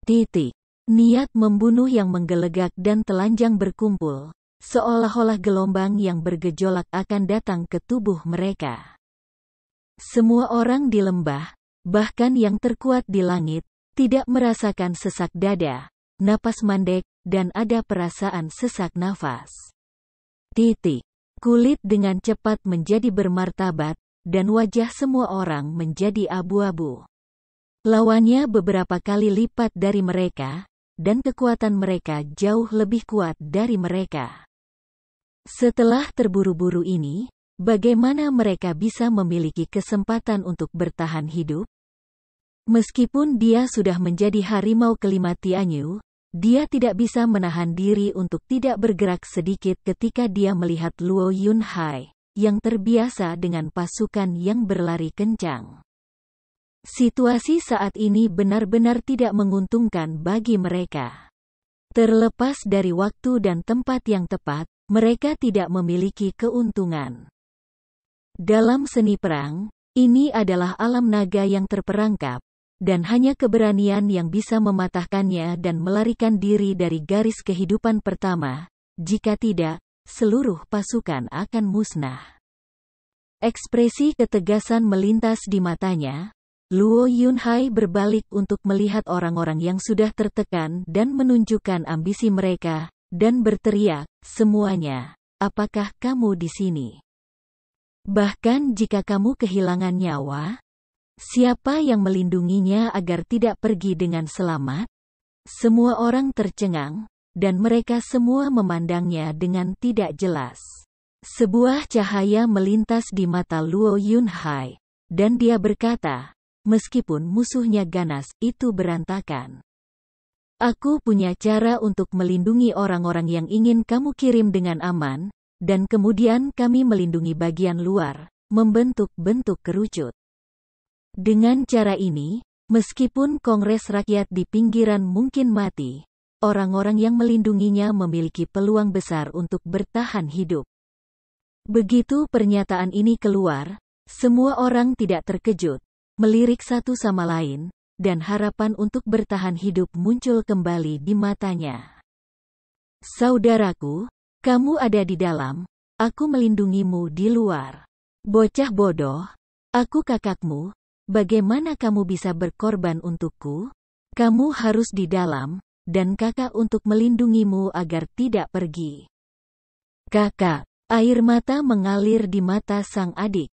Titik. Niat membunuh yang menggelegak dan telanjang berkumpul, seolah-olah gelombang yang bergejolak akan datang ke tubuh mereka. Semua orang di lembah, bahkan yang terkuat di langit, tidak merasakan sesak dada, napas mandek, dan ada perasaan sesak nafas. Titik. Kulit dengan cepat menjadi bermartabat, dan wajah semua orang menjadi abu-abu. Lawannya beberapa kali lipat dari mereka, dan kekuatan mereka jauh lebih kuat dari mereka. Setelah terburu-buru ini, bagaimana mereka bisa memiliki kesempatan untuk bertahan hidup? Meskipun dia sudah menjadi harimau kelima Tianyu, dia tidak bisa menahan diri untuk tidak bergerak sedikit ketika dia melihat Luo Yunhai yang terbiasa dengan pasukan yang berlari kencang. Situasi saat ini benar-benar tidak menguntungkan bagi mereka. Terlepas dari waktu dan tempat yang tepat, mereka tidak memiliki keuntungan. Dalam seni perang, ini adalah alam naga yang terperangkap, dan hanya keberanian yang bisa mematahkannya dan melarikan diri dari garis kehidupan pertama. Jika tidak, seluruh pasukan akan musnah. Ekspresi ketegasan melintas di matanya. Luo Yunhai berbalik untuk melihat orang-orang yang sudah tertekan dan menunjukkan ambisi mereka, dan berteriak, semuanya, apakah kamu di sini? Bahkan jika kamu kehilangan nyawa, siapa yang melindunginya agar tidak pergi dengan selamat? Semua orang tercengang, dan mereka semua memandangnya dengan tidak jelas. Sebuah cahaya melintas di mata Luo Yunhai, dan dia berkata, meskipun musuhnya ganas, itu berantakan. Aku punya cara untuk melindungi orang-orang yang ingin kamu kirim dengan aman, dan kemudian kami melindungi bagian luar, membentuk bentuk kerucut. Dengan cara ini, meskipun Kongres Rakyat di pinggiran mungkin mati, Orang-orang yang melindunginya memiliki peluang besar untuk bertahan hidup. Begitu pernyataan ini keluar, semua orang tidak terkejut, melirik satu sama lain, dan harapan untuk bertahan hidup muncul kembali di matanya. Saudaraku, kamu ada di dalam, aku melindungimu di luar. Bocah bodoh, aku kakakmu, bagaimana kamu bisa berkorban untukku? Kamu harus di dalam, dan kakak untuk melindungimu agar tidak pergi. Kakak, air mata mengalir di mata sang adik.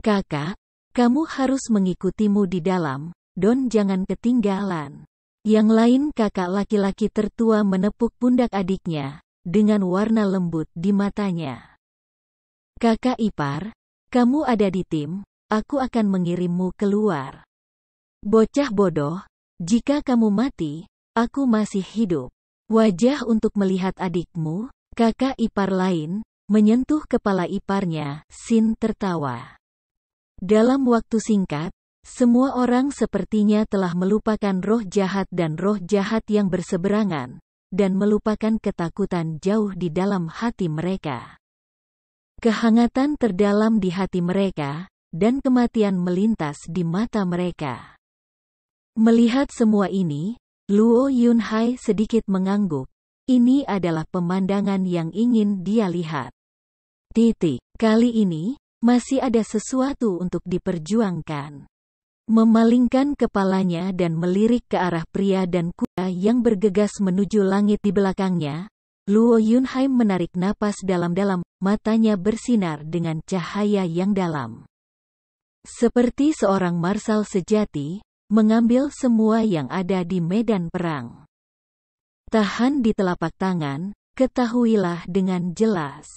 Kakak, kamu harus mengikutimu di dalam, don jangan ketinggalan. Yang lain kakak laki-laki tertua menepuk pundak adiknya, dengan warna lembut di matanya. Kakak ipar, kamu ada di tim, aku akan mengirimmu keluar. Bocah bodoh, jika kamu mati, Aku masih hidup. Wajah untuk melihat adikmu, kakak ipar lain, menyentuh kepala iparnya, Sin tertawa. Dalam waktu singkat, semua orang sepertinya telah melupakan roh jahat dan roh jahat yang berseberangan, dan melupakan ketakutan jauh di dalam hati mereka. Kehangatan terdalam di hati mereka, dan kematian melintas di mata mereka. Melihat semua ini, Luo Yunhai sedikit mengangguk. Ini adalah pemandangan yang ingin dia lihat. Titik. Kali ini, masih ada sesuatu untuk diperjuangkan. Memalingkan kepalanya dan melirik ke arah pria dan kuda yang bergegas menuju langit di belakangnya, Luo Yunhai menarik napas dalam-dalam, matanya bersinar dengan cahaya yang dalam. Seperti seorang marsal sejati, mengambil semua yang ada di medan perang. Tahan di telapak tangan, ketahuilah dengan jelas.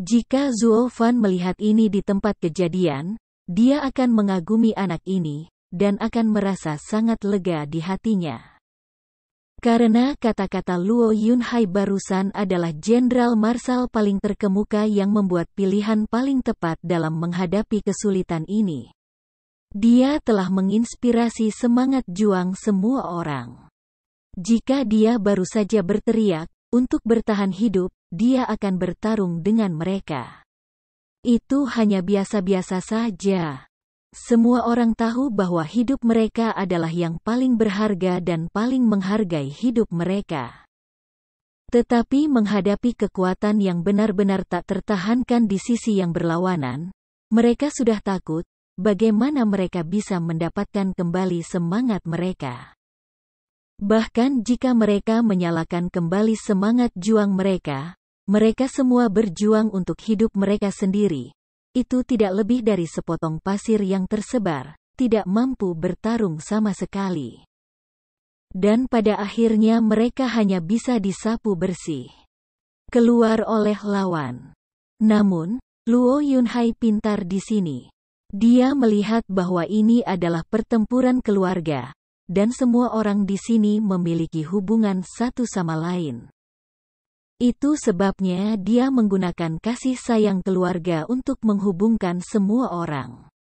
Jika Zuo Fan melihat ini di tempat kejadian, dia akan mengagumi anak ini, dan akan merasa sangat lega di hatinya. Karena kata-kata Luo Yunhai barusan adalah jenderal marsal paling terkemuka yang membuat pilihan paling tepat dalam menghadapi kesulitan ini. Dia telah menginspirasi semangat juang semua orang. Jika dia baru saja berteriak, untuk bertahan hidup, dia akan bertarung dengan mereka. Itu hanya biasa-biasa saja. Semua orang tahu bahwa hidup mereka adalah yang paling berharga dan paling menghargai hidup mereka. Tetapi menghadapi kekuatan yang benar-benar tak tertahankan di sisi yang berlawanan, mereka sudah takut, bagaimana mereka bisa mendapatkan kembali semangat mereka. Bahkan jika mereka menyalakan kembali semangat juang mereka, mereka semua berjuang untuk hidup mereka sendiri. Itu tidak lebih dari sepotong pasir yang tersebar, tidak mampu bertarung sama sekali. Dan pada akhirnya mereka hanya bisa disapu bersih. Keluar oleh lawan. Namun, Luo Yunhai pintar di sini. Dia melihat bahwa ini adalah pertempuran keluarga, dan semua orang di sini memiliki hubungan satu sama lain. Itu sebabnya dia menggunakan kasih sayang keluarga untuk menghubungkan semua orang.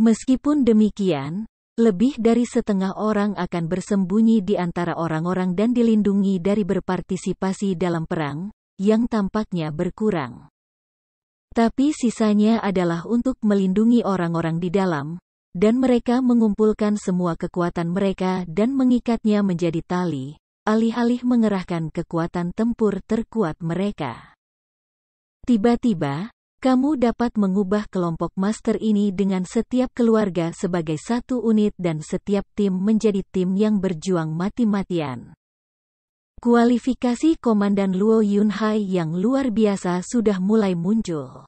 Meskipun demikian, lebih dari setengah orang akan bersembunyi di antara orang-orang dan dilindungi dari berpartisipasi dalam perang, yang tampaknya berkurang. Tapi sisanya adalah untuk melindungi orang-orang di dalam, dan mereka mengumpulkan semua kekuatan mereka dan mengikatnya menjadi tali, alih-alih mengerahkan kekuatan tempur terkuat mereka. Tiba-tiba, kamu dapat mengubah kelompok master ini dengan setiap keluarga sebagai satu unit dan setiap tim menjadi tim yang berjuang mati-matian. Kualifikasi Komandan Luo Yunhai yang luar biasa sudah mulai muncul.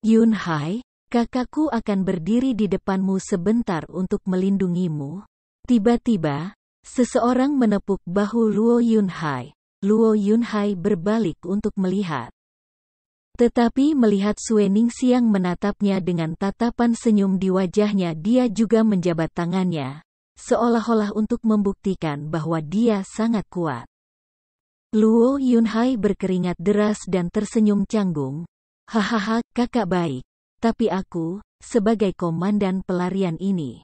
Yunhai, kakakku akan berdiri di depanmu sebentar untuk melindungimu. Tiba-tiba, seseorang menepuk bahu Luo Yunhai. Luo Yunhai berbalik untuk melihat. Tetapi melihat Suening Siang menatapnya dengan tatapan senyum di wajahnya dia juga menjabat tangannya, seolah-olah untuk membuktikan bahwa dia sangat kuat. Luo Yunhai berkeringat deras dan tersenyum canggung. Hahaha, kakak baik. Tapi aku, sebagai komandan pelarian ini,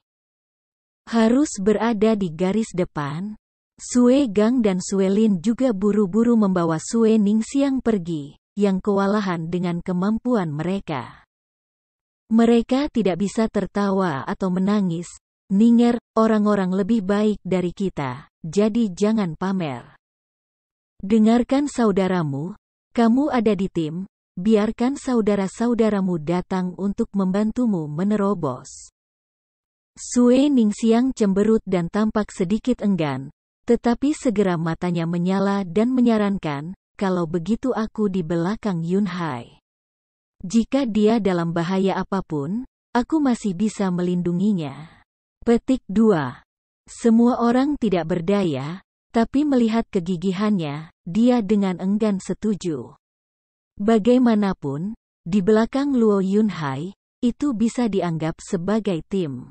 harus berada di garis depan. Sue Gang dan Sue Lin juga buru-buru membawa Sue Ning Siang pergi, yang kewalahan dengan kemampuan mereka. Mereka tidak bisa tertawa atau menangis. Ninger, orang-orang lebih baik dari kita, jadi jangan pamer. Dengarkan saudaramu, kamu ada di tim, biarkan saudara-saudaramu datang untuk membantumu menerobos. Sue siang cemberut dan tampak sedikit enggan, tetapi segera matanya menyala dan menyarankan, kalau begitu aku di belakang Yun Hai. Jika dia dalam bahaya apapun, aku masih bisa melindunginya. Petik 2. Semua orang tidak berdaya, tapi melihat kegigihannya, dia dengan enggan setuju. Bagaimanapun, di belakang Luo Yunhai, itu bisa dianggap sebagai tim.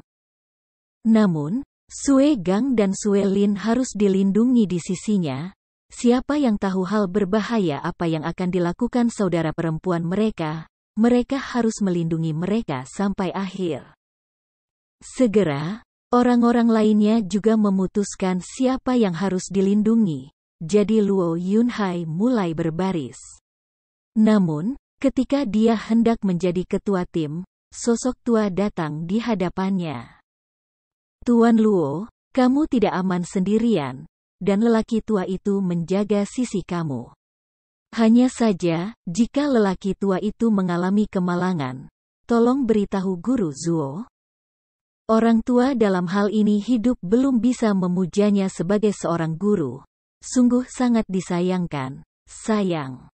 Namun, Sue Gang dan Sue Lin harus dilindungi di sisinya. Siapa yang tahu hal berbahaya apa yang akan dilakukan saudara perempuan mereka, mereka harus melindungi mereka sampai akhir. Segera, Orang-orang lainnya juga memutuskan siapa yang harus dilindungi, jadi Luo Yunhai mulai berbaris. Namun, ketika dia hendak menjadi ketua tim, sosok tua datang di hadapannya. Tuan Luo, kamu tidak aman sendirian, dan lelaki tua itu menjaga sisi kamu. Hanya saja, jika lelaki tua itu mengalami kemalangan, tolong beritahu guru Zuo, Orang tua dalam hal ini hidup belum bisa memujanya sebagai seorang guru. Sungguh sangat disayangkan. Sayang.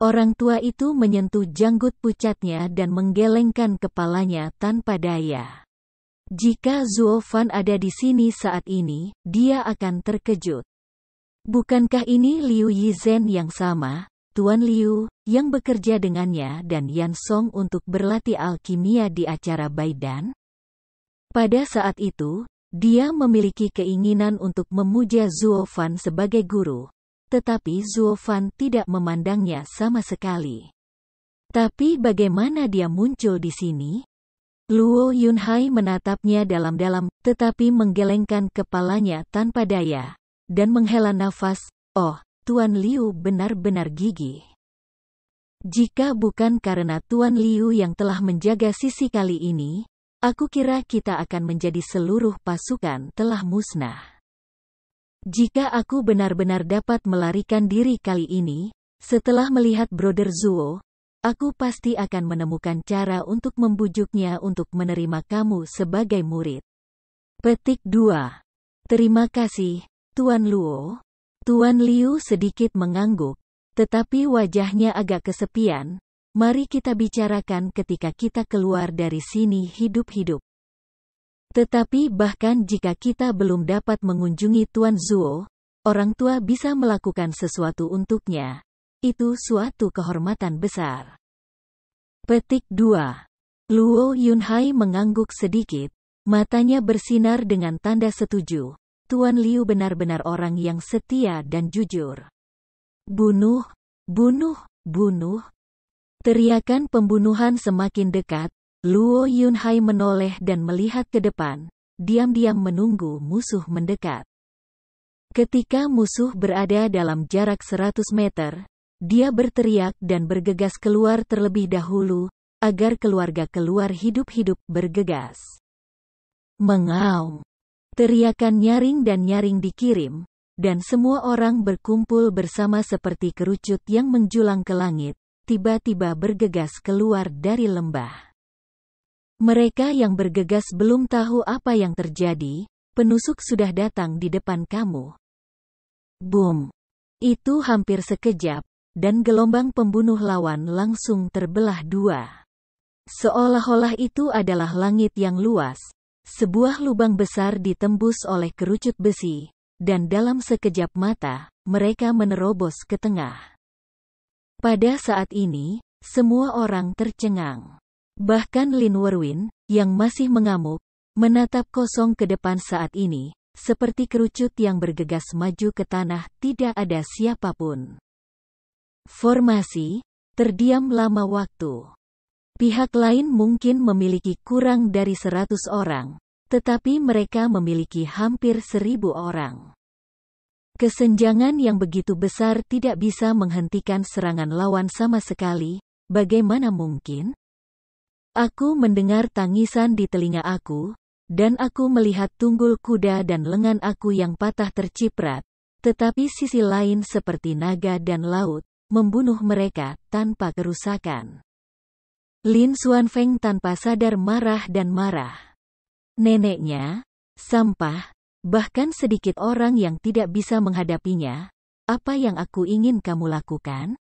Orang tua itu menyentuh janggut pucatnya dan menggelengkan kepalanya tanpa daya. Jika Zuo Fan ada di sini saat ini, dia akan terkejut. Bukankah ini Liu Yizhen yang sama, Tuan Liu, yang bekerja dengannya dan Yan Song untuk berlatih alkimia di acara Baidan? Pada saat itu, dia memiliki keinginan untuk memuja Zuofan sebagai guru, tetapi Zuofan tidak memandangnya sama sekali. Tapi bagaimana dia muncul di sini? Luo Yunhai menatapnya dalam-dalam, tetapi menggelengkan kepalanya tanpa daya, dan menghela nafas, oh, Tuan Liu benar-benar gigih. Jika bukan karena Tuan Liu yang telah menjaga sisi kali ini, Aku kira kita akan menjadi seluruh pasukan telah musnah. Jika aku benar-benar dapat melarikan diri kali ini, setelah melihat Brother Zuo, aku pasti akan menemukan cara untuk membujuknya untuk menerima kamu sebagai murid. Petik 2. Terima kasih, Tuan Luo. Tuan Liu sedikit mengangguk, tetapi wajahnya agak kesepian, Mari kita bicarakan ketika kita keluar dari sini hidup-hidup. Tetapi bahkan jika kita belum dapat mengunjungi Tuan Zuo, orang tua bisa melakukan sesuatu untuknya. Itu suatu kehormatan besar. Petik 2. Luo Yunhai mengangguk sedikit, matanya bersinar dengan tanda setuju. Tuan Liu benar-benar orang yang setia dan jujur. Bunuh, bunuh, bunuh, Teriakan pembunuhan semakin dekat, Luo Yunhai menoleh dan melihat ke depan, diam-diam menunggu musuh mendekat. Ketika musuh berada dalam jarak 100 meter, dia berteriak dan bergegas keluar terlebih dahulu, agar keluarga keluar hidup-hidup bergegas. Mengaum. Teriakan nyaring dan nyaring dikirim, dan semua orang berkumpul bersama seperti kerucut yang menjulang ke langit, tiba-tiba bergegas keluar dari lembah. Mereka yang bergegas belum tahu apa yang terjadi, penusuk sudah datang di depan kamu. Boom! Itu hampir sekejap, dan gelombang pembunuh lawan langsung terbelah dua. Seolah-olah itu adalah langit yang luas, sebuah lubang besar ditembus oleh kerucut besi, dan dalam sekejap mata, mereka menerobos ke tengah. Pada saat ini, semua orang tercengang. Bahkan Lin Werwin, yang masih mengamuk, menatap kosong ke depan saat ini, seperti kerucut yang bergegas maju ke tanah tidak ada siapapun. Formasi, terdiam lama waktu. Pihak lain mungkin memiliki kurang dari seratus orang, tetapi mereka memiliki hampir seribu orang. Kesenjangan yang begitu besar tidak bisa menghentikan serangan lawan sama sekali, bagaimana mungkin? Aku mendengar tangisan di telinga aku, dan aku melihat tunggul kuda dan lengan aku yang patah terciprat, tetapi sisi lain seperti naga dan laut, membunuh mereka tanpa kerusakan. Lin Feng tanpa sadar marah dan marah. Neneknya, sampah, Bahkan sedikit orang yang tidak bisa menghadapinya, apa yang aku ingin kamu lakukan?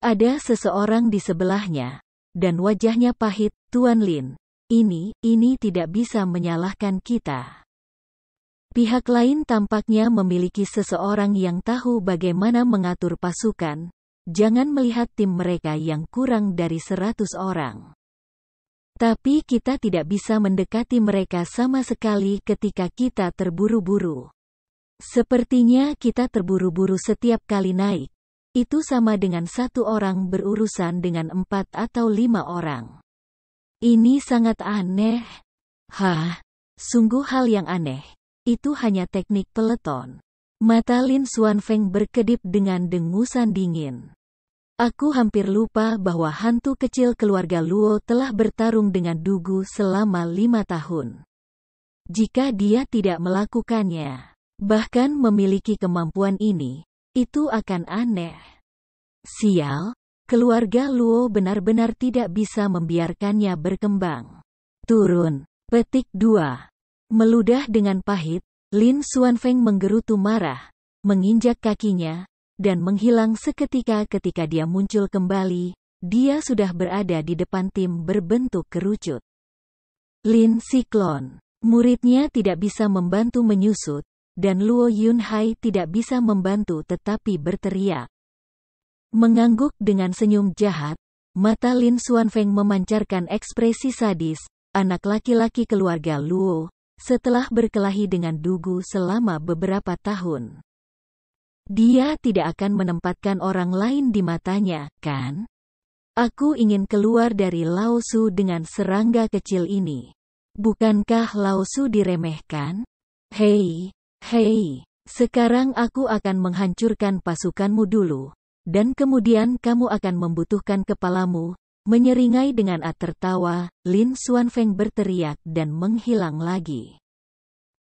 Ada seseorang di sebelahnya, dan wajahnya pahit, Tuan Lin. Ini, ini tidak bisa menyalahkan kita. Pihak lain tampaknya memiliki seseorang yang tahu bagaimana mengatur pasukan. Jangan melihat tim mereka yang kurang dari seratus orang. Tapi kita tidak bisa mendekati mereka sama sekali ketika kita terburu-buru. Sepertinya kita terburu-buru setiap kali naik. Itu sama dengan satu orang berurusan dengan empat atau lima orang. Ini sangat aneh. Hah, sungguh hal yang aneh. Itu hanya teknik peleton. Mata Lin Feng berkedip dengan dengusan dingin. Aku hampir lupa bahwa hantu kecil keluarga Luo telah bertarung dengan Dugu selama lima tahun. Jika dia tidak melakukannya, bahkan memiliki kemampuan ini, itu akan aneh. Sial, keluarga Luo benar-benar tidak bisa membiarkannya berkembang. Turun, petik dua. Meludah dengan pahit, Lin Xuanfeng menggerutu marah, menginjak kakinya, dan menghilang seketika ketika dia muncul kembali, dia sudah berada di depan tim berbentuk kerucut. Lin Siklon, muridnya tidak bisa membantu menyusut, dan Luo Yunhai tidak bisa membantu tetapi berteriak. Mengangguk dengan senyum jahat, mata Lin Xuanfeng memancarkan ekspresi sadis, anak laki-laki keluarga Luo, setelah berkelahi dengan Dugu selama beberapa tahun. Dia tidak akan menempatkan orang lain di matanya, kan? Aku ingin keluar dari Laosu dengan serangga kecil ini. Bukankah Laosu diremehkan? Hei, hei, sekarang aku akan menghancurkan pasukanmu dulu. Dan kemudian kamu akan membutuhkan kepalamu. Menyeringai dengan A tertawa, Lin Feng berteriak dan menghilang lagi.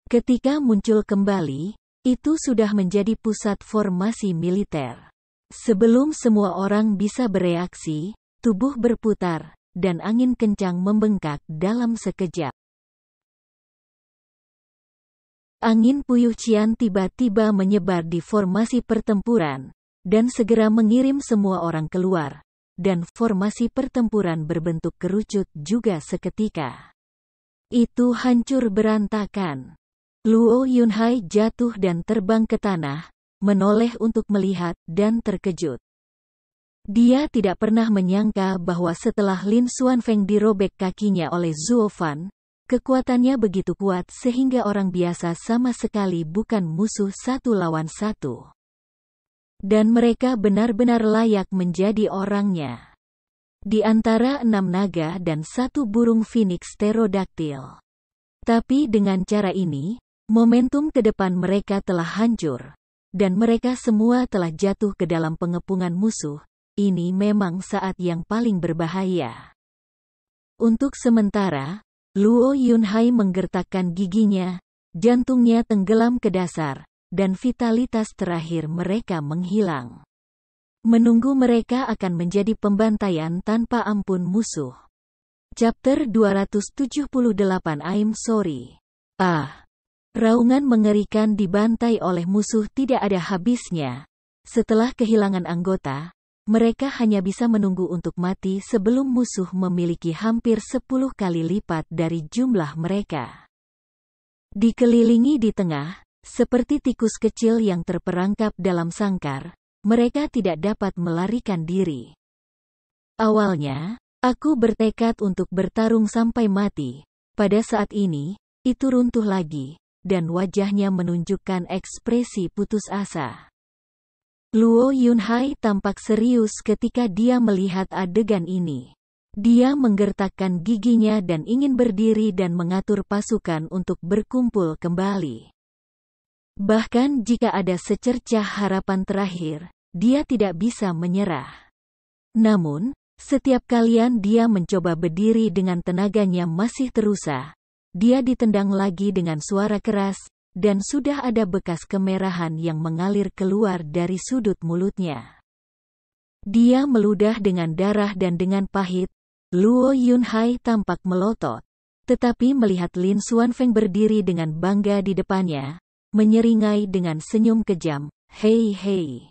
Ketika muncul kembali, itu sudah menjadi pusat formasi militer. Sebelum semua orang bisa bereaksi, tubuh berputar, dan angin kencang membengkak dalam sekejap. Angin puyuh Cian tiba-tiba menyebar di formasi pertempuran, dan segera mengirim semua orang keluar, dan formasi pertempuran berbentuk kerucut juga seketika. Itu hancur berantakan. Luo Yunhai jatuh dan terbang ke tanah, menoleh untuk melihat dan terkejut. Dia tidak pernah menyangka bahwa setelah Lin Xuan Feng dirobek kakinya oleh Zhuo Fan, kekuatannya begitu kuat sehingga orang biasa sama sekali bukan musuh satu lawan satu. Dan mereka benar-benar layak menjadi orangnya. Di antara enam naga dan satu burung phoenix pterodactyl. Tapi dengan cara ini, Momentum ke depan mereka telah hancur, dan mereka semua telah jatuh ke dalam pengepungan musuh. Ini memang saat yang paling berbahaya. Untuk sementara, Luo Yunhai menggertakkan giginya, jantungnya tenggelam ke dasar, dan vitalitas terakhir mereka menghilang. Menunggu mereka akan menjadi pembantaian tanpa ampun musuh. Chapter 278 I'm Sorry. Ah. Raungan mengerikan dibantai oleh musuh tidak ada habisnya. Setelah kehilangan anggota, mereka hanya bisa menunggu untuk mati sebelum musuh memiliki hampir sepuluh kali lipat dari jumlah mereka. Dikelilingi di tengah, seperti tikus kecil yang terperangkap dalam sangkar, mereka tidak dapat melarikan diri. Awalnya, aku bertekad untuk bertarung sampai mati. Pada saat ini, itu runtuh lagi dan wajahnya menunjukkan ekspresi putus asa. Luo Yunhai tampak serius ketika dia melihat adegan ini. Dia menggertakkan giginya dan ingin berdiri dan mengatur pasukan untuk berkumpul kembali. Bahkan jika ada secercah harapan terakhir, dia tidak bisa menyerah. Namun, setiap kalian dia mencoba berdiri dengan tenaganya masih terusa, dia ditendang lagi dengan suara keras, dan sudah ada bekas kemerahan yang mengalir keluar dari sudut mulutnya. Dia meludah dengan darah dan dengan pahit, Luo Yunhai tampak melotot. Tetapi melihat Lin Xuanfeng berdiri dengan bangga di depannya, menyeringai dengan senyum kejam, Hei hei.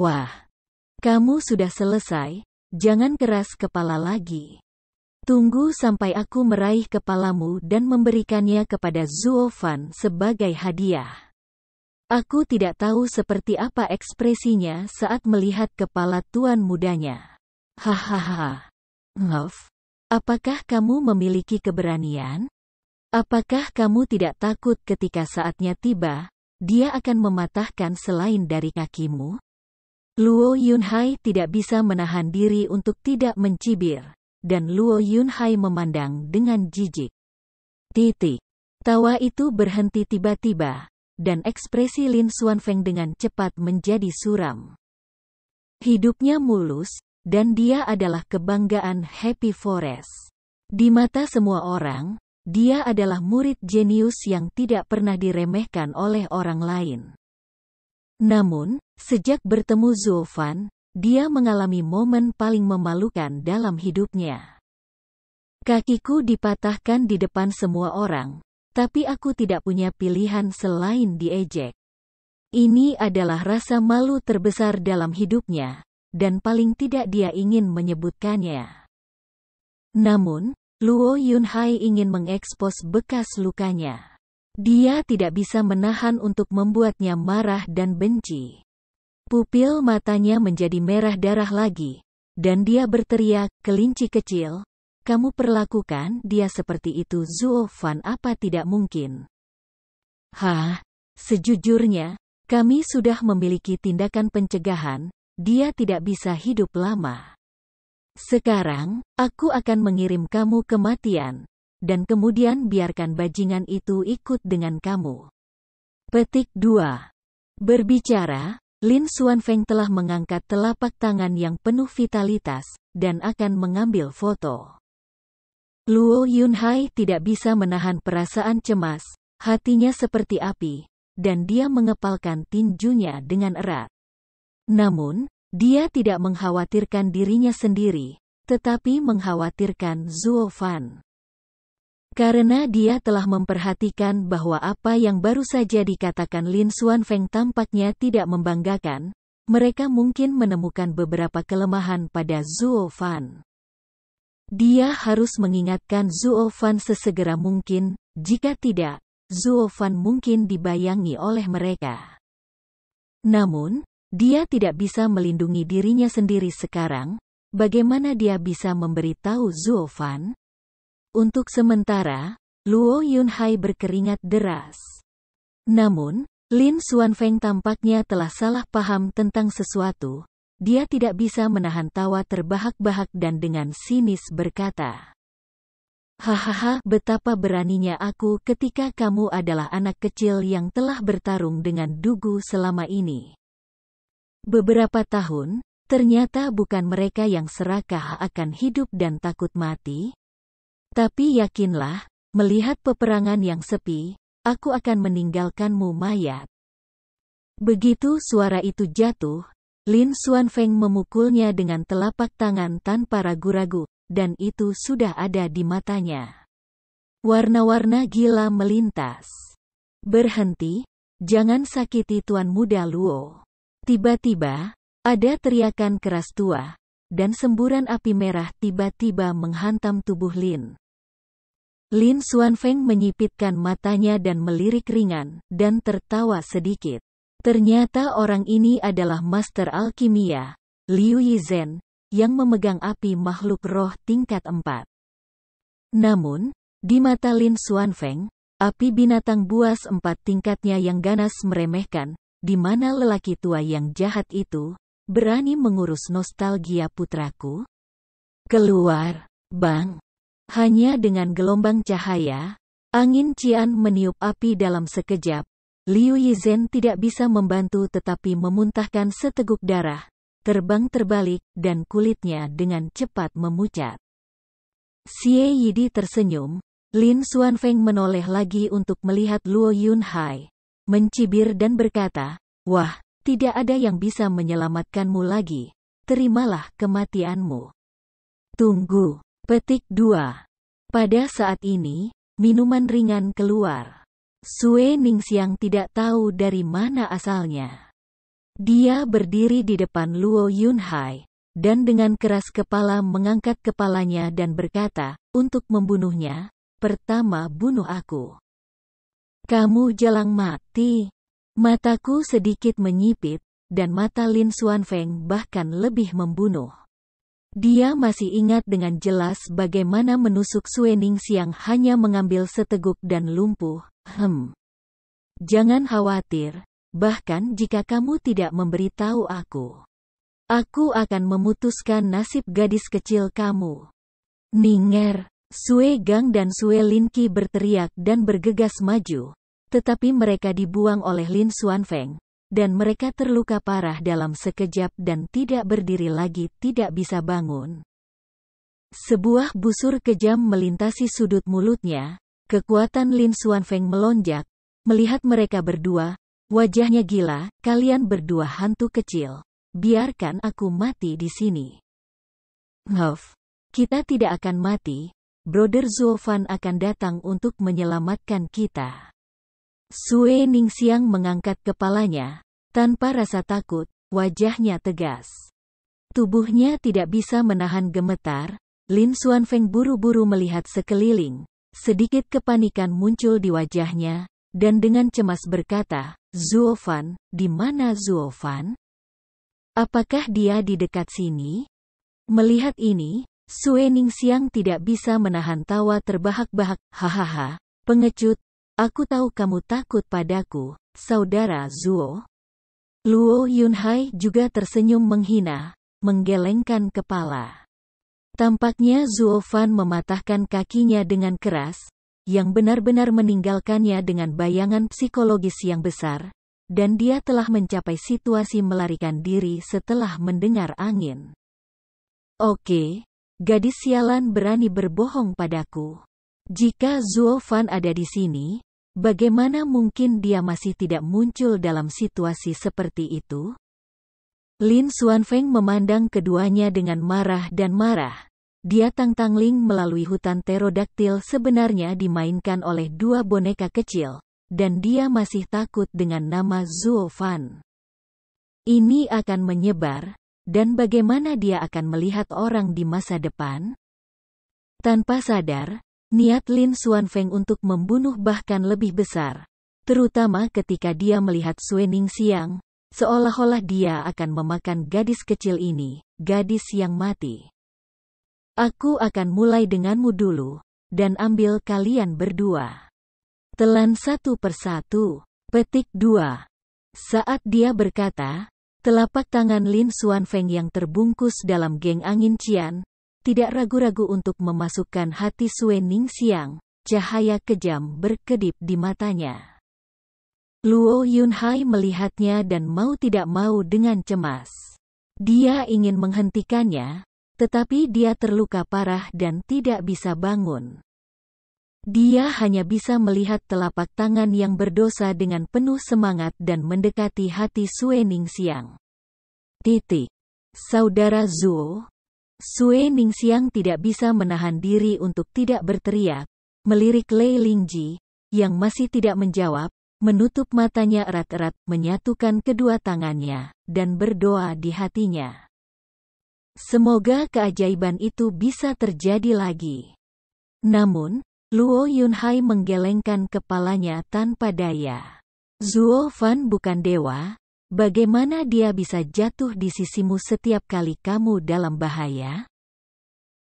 Wah, kamu sudah selesai, jangan keras kepala lagi. Tunggu sampai aku meraih kepalamu dan memberikannya kepada Zuofan sebagai hadiah. Aku tidak tahu seperti apa ekspresinya saat melihat kepala tuan mudanya. Hahaha. Ngof. Apakah kamu memiliki keberanian? Apakah kamu tidak takut ketika saatnya tiba, dia akan mematahkan selain dari kakimu? Luo Yunhai tidak bisa menahan diri untuk tidak mencibir dan Luo Yunhai memandang dengan jijik. Titik. Tawa itu berhenti tiba-tiba, dan ekspresi Lin Xuanfeng dengan cepat menjadi suram. Hidupnya mulus, dan dia adalah kebanggaan Happy Forest. Di mata semua orang, dia adalah murid jenius yang tidak pernah diremehkan oleh orang lain. Namun, sejak bertemu Fan dia mengalami momen paling memalukan dalam hidupnya. Kakiku dipatahkan di depan semua orang, tapi aku tidak punya pilihan selain diejek. Ini adalah rasa malu terbesar dalam hidupnya, dan paling tidak dia ingin menyebutkannya. Namun, Luo Yunhai ingin mengekspos bekas lukanya. Dia tidak bisa menahan untuk membuatnya marah dan benci. Pupil matanya menjadi merah darah lagi, dan dia berteriak, kelinci kecil, kamu perlakukan dia seperti itu Zuofan apa tidak mungkin. Hah, sejujurnya, kami sudah memiliki tindakan pencegahan, dia tidak bisa hidup lama. Sekarang, aku akan mengirim kamu kematian, dan kemudian biarkan bajingan itu ikut dengan kamu. Petik 2. Berbicara, Lin Xuanfeng telah mengangkat telapak tangan yang penuh vitalitas, dan akan mengambil foto. Luo Yunhai tidak bisa menahan perasaan cemas, hatinya seperti api, dan dia mengepalkan tinjunya dengan erat. Namun, dia tidak mengkhawatirkan dirinya sendiri, tetapi mengkhawatirkan Zuo Fan. Karena dia telah memperhatikan bahwa apa yang baru saja dikatakan Lin Xuan Feng tampaknya tidak membanggakan, mereka mungkin menemukan beberapa kelemahan pada Zhuo Fan. Dia harus mengingatkan Zhuo Fan sesegera mungkin, jika tidak, Zhuo Fan mungkin dibayangi oleh mereka. Namun, dia tidak bisa melindungi dirinya sendiri sekarang, bagaimana dia bisa memberitahu Zhuo Fan? Untuk sementara, Luo Yunhai berkeringat deras. Namun, Lin Xuanfeng tampaknya telah salah paham tentang sesuatu. Dia tidak bisa menahan tawa terbahak-bahak dan dengan sinis berkata, Hahaha, betapa beraninya aku ketika kamu adalah anak kecil yang telah bertarung dengan dugu selama ini. Beberapa tahun, ternyata bukan mereka yang serakah akan hidup dan takut mati, tapi yakinlah, melihat peperangan yang sepi, aku akan meninggalkanmu mayat. Begitu suara itu jatuh, Lin Xuan Feng memukulnya dengan telapak tangan tanpa ragu-ragu, dan itu sudah ada di matanya. Warna-warna gila melintas. Berhenti, jangan sakiti tuan muda Luo. Tiba-tiba, ada teriakan keras tua, dan semburan api merah tiba-tiba menghantam tubuh Lin. Lin Xuanfeng menyipitkan matanya dan melirik ringan, dan tertawa sedikit. Ternyata orang ini adalah master alkimia, Liu Yizhen, yang memegang api makhluk roh tingkat 4. Namun, di mata Lin Xuanfeng, api binatang buas empat tingkatnya yang ganas meremehkan, di mana lelaki tua yang jahat itu, berani mengurus nostalgia putraku? Keluar, bang! Hanya dengan gelombang cahaya, angin Cian meniup api dalam sekejap. Liu Yizhen tidak bisa membantu tetapi memuntahkan seteguk darah, terbang terbalik, dan kulitnya dengan cepat memucat. Xie Yidi tersenyum, Lin Xuanfeng menoleh lagi untuk melihat Luo Yunhai, mencibir dan berkata, Wah, tidak ada yang bisa menyelamatkanmu lagi, terimalah kematianmu. Tunggu, Petik 2. Pada saat ini, minuman ringan keluar. Sue Ningxiang tidak tahu dari mana asalnya. Dia berdiri di depan Luo Yunhai, dan dengan keras kepala mengangkat kepalanya dan berkata, untuk membunuhnya, pertama bunuh aku. Kamu jalang mati. Mataku sedikit menyipit, dan mata Lin Xuanfeng bahkan lebih membunuh. Dia masih ingat dengan jelas bagaimana menusuk Suening siang hanya mengambil seteguk dan lumpuh. Hem. Jangan khawatir, bahkan jika kamu tidak memberitahu aku. Aku akan memutuskan nasib gadis kecil kamu. Ninger, Sue Gang dan Sue Linki berteriak dan bergegas maju. Tetapi mereka dibuang oleh Lin Xuanfeng, dan mereka terluka parah dalam sekejap dan tidak berdiri lagi tidak bisa bangun. Sebuah busur kejam melintasi sudut mulutnya, kekuatan Lin Xuan Feng melonjak, melihat mereka berdua, wajahnya gila, kalian berdua hantu kecil. Biarkan aku mati di sini. Ngof, kita tidak akan mati, Brother Fan akan datang untuk menyelamatkan kita. Sue Ningsiang mengangkat kepalanya. Tanpa rasa takut, wajahnya tegas. Tubuhnya tidak bisa menahan gemetar, Lin Xuanfeng buru-buru melihat sekeliling. Sedikit kepanikan muncul di wajahnya, dan dengan cemas berkata, Fan, di mana Fan? Apakah dia di dekat sini? Melihat ini, Sue Ningsiang tidak bisa menahan tawa terbahak-bahak, hahaha, pengecut, Aku tahu kamu takut padaku, saudara Zuo. Luo Yunhai juga tersenyum menghina, menggelengkan kepala. Tampaknya Zuo Fan mematahkan kakinya dengan keras, yang benar-benar meninggalkannya dengan bayangan psikologis yang besar, dan dia telah mencapai situasi melarikan diri setelah mendengar angin. Oke, gadis sialan berani berbohong padaku. Jika Zuo Fan ada di sini, Bagaimana mungkin dia masih tidak muncul dalam situasi seperti itu? Lin Xuanfeng memandang keduanya dengan marah dan marah. Dia tang tang Ling melalui hutan pterodaktil sebenarnya dimainkan oleh dua boneka kecil, dan dia masih takut dengan nama Zuo Fan. Ini akan menyebar, dan bagaimana dia akan melihat orang di masa depan? Tanpa sadar, Niat Lin Xuan Feng untuk membunuh bahkan lebih besar. Terutama ketika dia melihat Suening Siang, seolah-olah dia akan memakan gadis kecil ini, gadis yang mati. Aku akan mulai denganmu dulu, dan ambil kalian berdua. Telan satu persatu, petik dua. Saat dia berkata, telapak tangan Lin Xuan Feng yang terbungkus dalam geng angin Cian, tidak ragu-ragu untuk memasukkan hati Suening Siang, cahaya kejam berkedip di matanya. Luo Yunhai melihatnya dan mau tidak mau dengan cemas. Dia ingin menghentikannya, tetapi dia terluka parah dan tidak bisa bangun. Dia hanya bisa melihat telapak tangan yang berdosa dengan penuh semangat dan mendekati hati Suening Siang. Titik. Saudara Zuo, Sue Ningxiang tidak bisa menahan diri untuk tidak berteriak, melirik Lei Lingji, yang masih tidak menjawab, menutup matanya erat-erat, menyatukan kedua tangannya, dan berdoa di hatinya. Semoga keajaiban itu bisa terjadi lagi. Namun, Luo Yunhai menggelengkan kepalanya tanpa daya. Zuo Fan bukan dewa, Bagaimana dia bisa jatuh di sisimu setiap kali kamu dalam bahaya?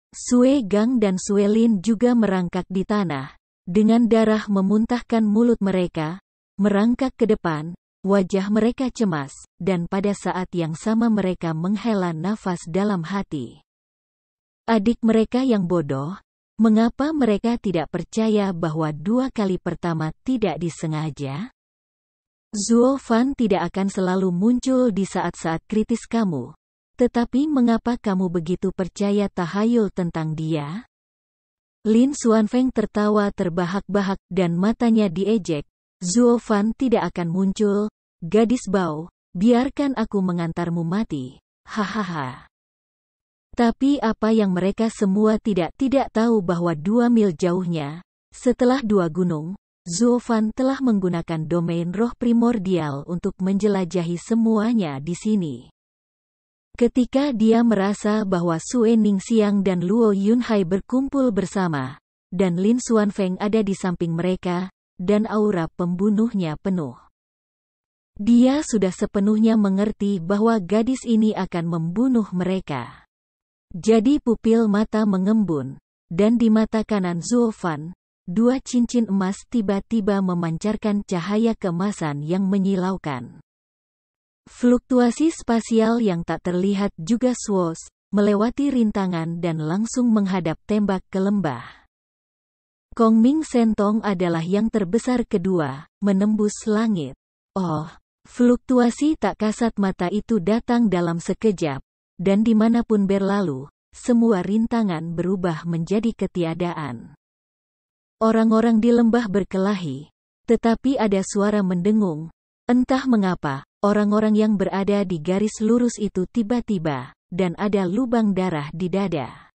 Sue Gang dan Sue Lin juga merangkak di tanah, dengan darah memuntahkan mulut mereka, merangkak ke depan, wajah mereka cemas, dan pada saat yang sama mereka menghela nafas dalam hati. Adik mereka yang bodoh, mengapa mereka tidak percaya bahwa dua kali pertama tidak disengaja? Fan tidak akan selalu muncul di saat-saat kritis kamu. Tetapi mengapa kamu begitu percaya tahayul tentang dia? Lin Xuanfeng tertawa terbahak-bahak dan matanya diejek. Fan tidak akan muncul. Gadis bau, biarkan aku mengantarmu mati. Hahaha. Tapi apa yang mereka semua tidak tidak tahu bahwa dua mil jauhnya, setelah dua gunung, Zuofan telah menggunakan domain roh primordial untuk menjelajahi semuanya di sini. Ketika dia merasa bahwa Sue Siang dan Luo Yunhai berkumpul bersama, dan Lin Xuanfeng ada di samping mereka, dan aura pembunuhnya penuh. Dia sudah sepenuhnya mengerti bahwa gadis ini akan membunuh mereka. Jadi pupil mata mengembun, dan di mata kanan Zuofan, Dua cincin emas tiba-tiba memancarkan cahaya kemasan yang menyilaukan. Fluktuasi spasial yang tak terlihat juga swos, melewati rintangan dan langsung menghadap tembak ke lembah. Kong Ming Sentong adalah yang terbesar kedua, menembus langit. Oh, fluktuasi tak kasat mata itu datang dalam sekejap, dan dimanapun berlalu, semua rintangan berubah menjadi ketiadaan. Orang-orang di lembah berkelahi. Tetapi ada suara mendengung. Entah mengapa, orang-orang yang berada di garis lurus itu tiba-tiba, dan ada lubang darah di dada.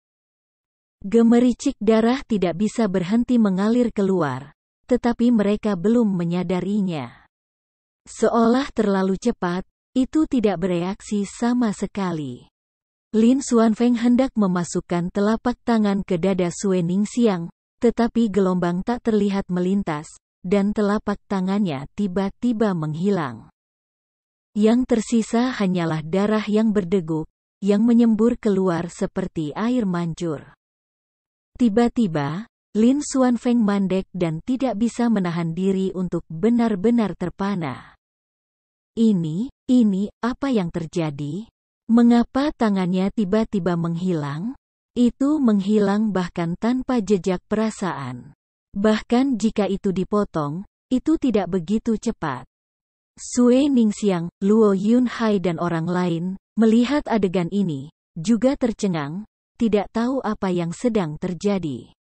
Gemericik darah tidak bisa berhenti mengalir keluar, tetapi mereka belum menyadarinya. Seolah terlalu cepat, itu tidak bereaksi sama sekali. Lin Xuanfeng hendak memasukkan telapak tangan ke dada Suening tetapi gelombang tak terlihat melintas, dan telapak tangannya tiba-tiba menghilang. Yang tersisa hanyalah darah yang berdegup, yang menyembur keluar seperti air mancur. Tiba-tiba, Lin Xuan Feng mandek dan tidak bisa menahan diri untuk benar-benar terpana. Ini, ini, apa yang terjadi? Mengapa tangannya tiba-tiba menghilang? Itu menghilang bahkan tanpa jejak perasaan. Bahkan jika itu dipotong, itu tidak begitu cepat. Sue xiang Luo Yunhai dan orang lain, melihat adegan ini, juga tercengang, tidak tahu apa yang sedang terjadi.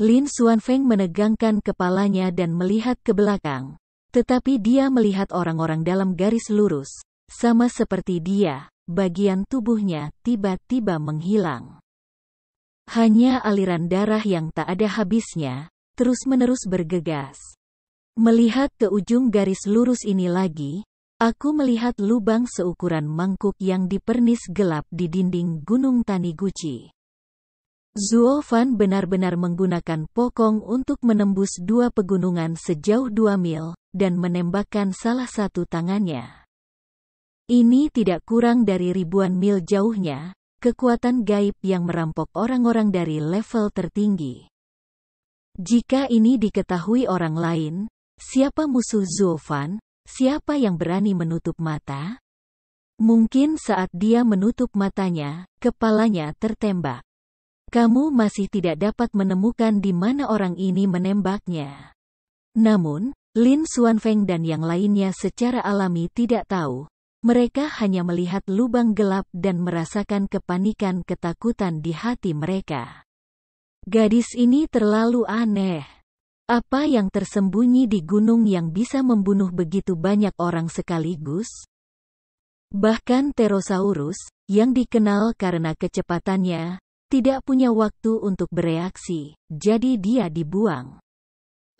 Lin Xuanfeng menegangkan kepalanya dan melihat ke belakang. Tetapi dia melihat orang-orang dalam garis lurus, sama seperti dia, bagian tubuhnya tiba-tiba menghilang. Hanya aliran darah yang tak ada habisnya, terus-menerus bergegas. Melihat ke ujung garis lurus ini lagi, aku melihat lubang seukuran mangkuk yang dipernis gelap di dinding Gunung Taniguchi. Fan benar-benar menggunakan pokong untuk menembus dua pegunungan sejauh dua mil, dan menembakkan salah satu tangannya. Ini tidak kurang dari ribuan mil jauhnya, kekuatan gaib yang merampok orang-orang dari level tertinggi. Jika ini diketahui orang lain, siapa musuh Zofan, siapa yang berani menutup mata? Mungkin saat dia menutup matanya, kepalanya tertembak. Kamu masih tidak dapat menemukan di mana orang ini menembaknya. Namun, Lin Xuanfeng dan yang lainnya secara alami tidak tahu mereka hanya melihat lubang gelap dan merasakan kepanikan ketakutan di hati mereka. Gadis ini terlalu aneh. Apa yang tersembunyi di gunung yang bisa membunuh begitu banyak orang sekaligus? Bahkan terosaurus yang dikenal karena kecepatannya, tidak punya waktu untuk bereaksi, jadi dia dibuang.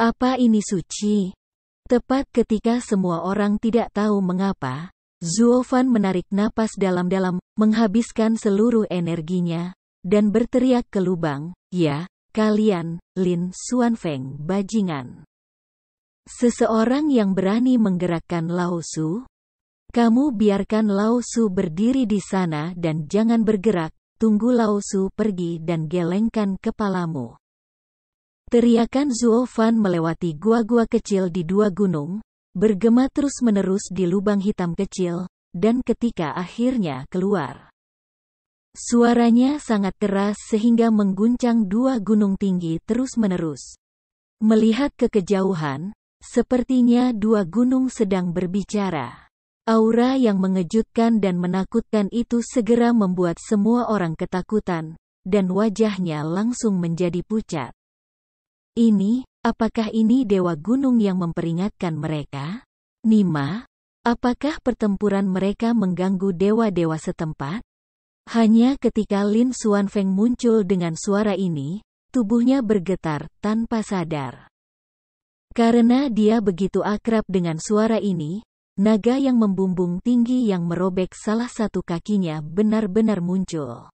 Apa ini suci? Tepat ketika semua orang tidak tahu mengapa, Zuofan menarik napas dalam-dalam, menghabiskan seluruh energinya, dan berteriak ke lubang, Ya, kalian, Lin Xuanfeng bajingan. Seseorang yang berani menggerakkan Lao Su, kamu biarkan Lao Su berdiri di sana dan jangan bergerak, tunggu Lao Su pergi dan gelengkan kepalamu. Teriakan Zuofan melewati gua-gua kecil di dua gunung, bergema terus-menerus di lubang hitam kecil, dan ketika akhirnya keluar. Suaranya sangat keras sehingga mengguncang dua gunung tinggi terus-menerus. Melihat ke kejauhan, sepertinya dua gunung sedang berbicara. Aura yang mengejutkan dan menakutkan itu segera membuat semua orang ketakutan, dan wajahnya langsung menjadi pucat. Ini, apakah ini dewa gunung yang memperingatkan mereka? Nima, apakah pertempuran mereka mengganggu dewa-dewa setempat? Hanya ketika Lin Xuanfeng muncul dengan suara ini, tubuhnya bergetar tanpa sadar. Karena dia begitu akrab dengan suara ini, naga yang membumbung tinggi yang merobek salah satu kakinya benar-benar muncul.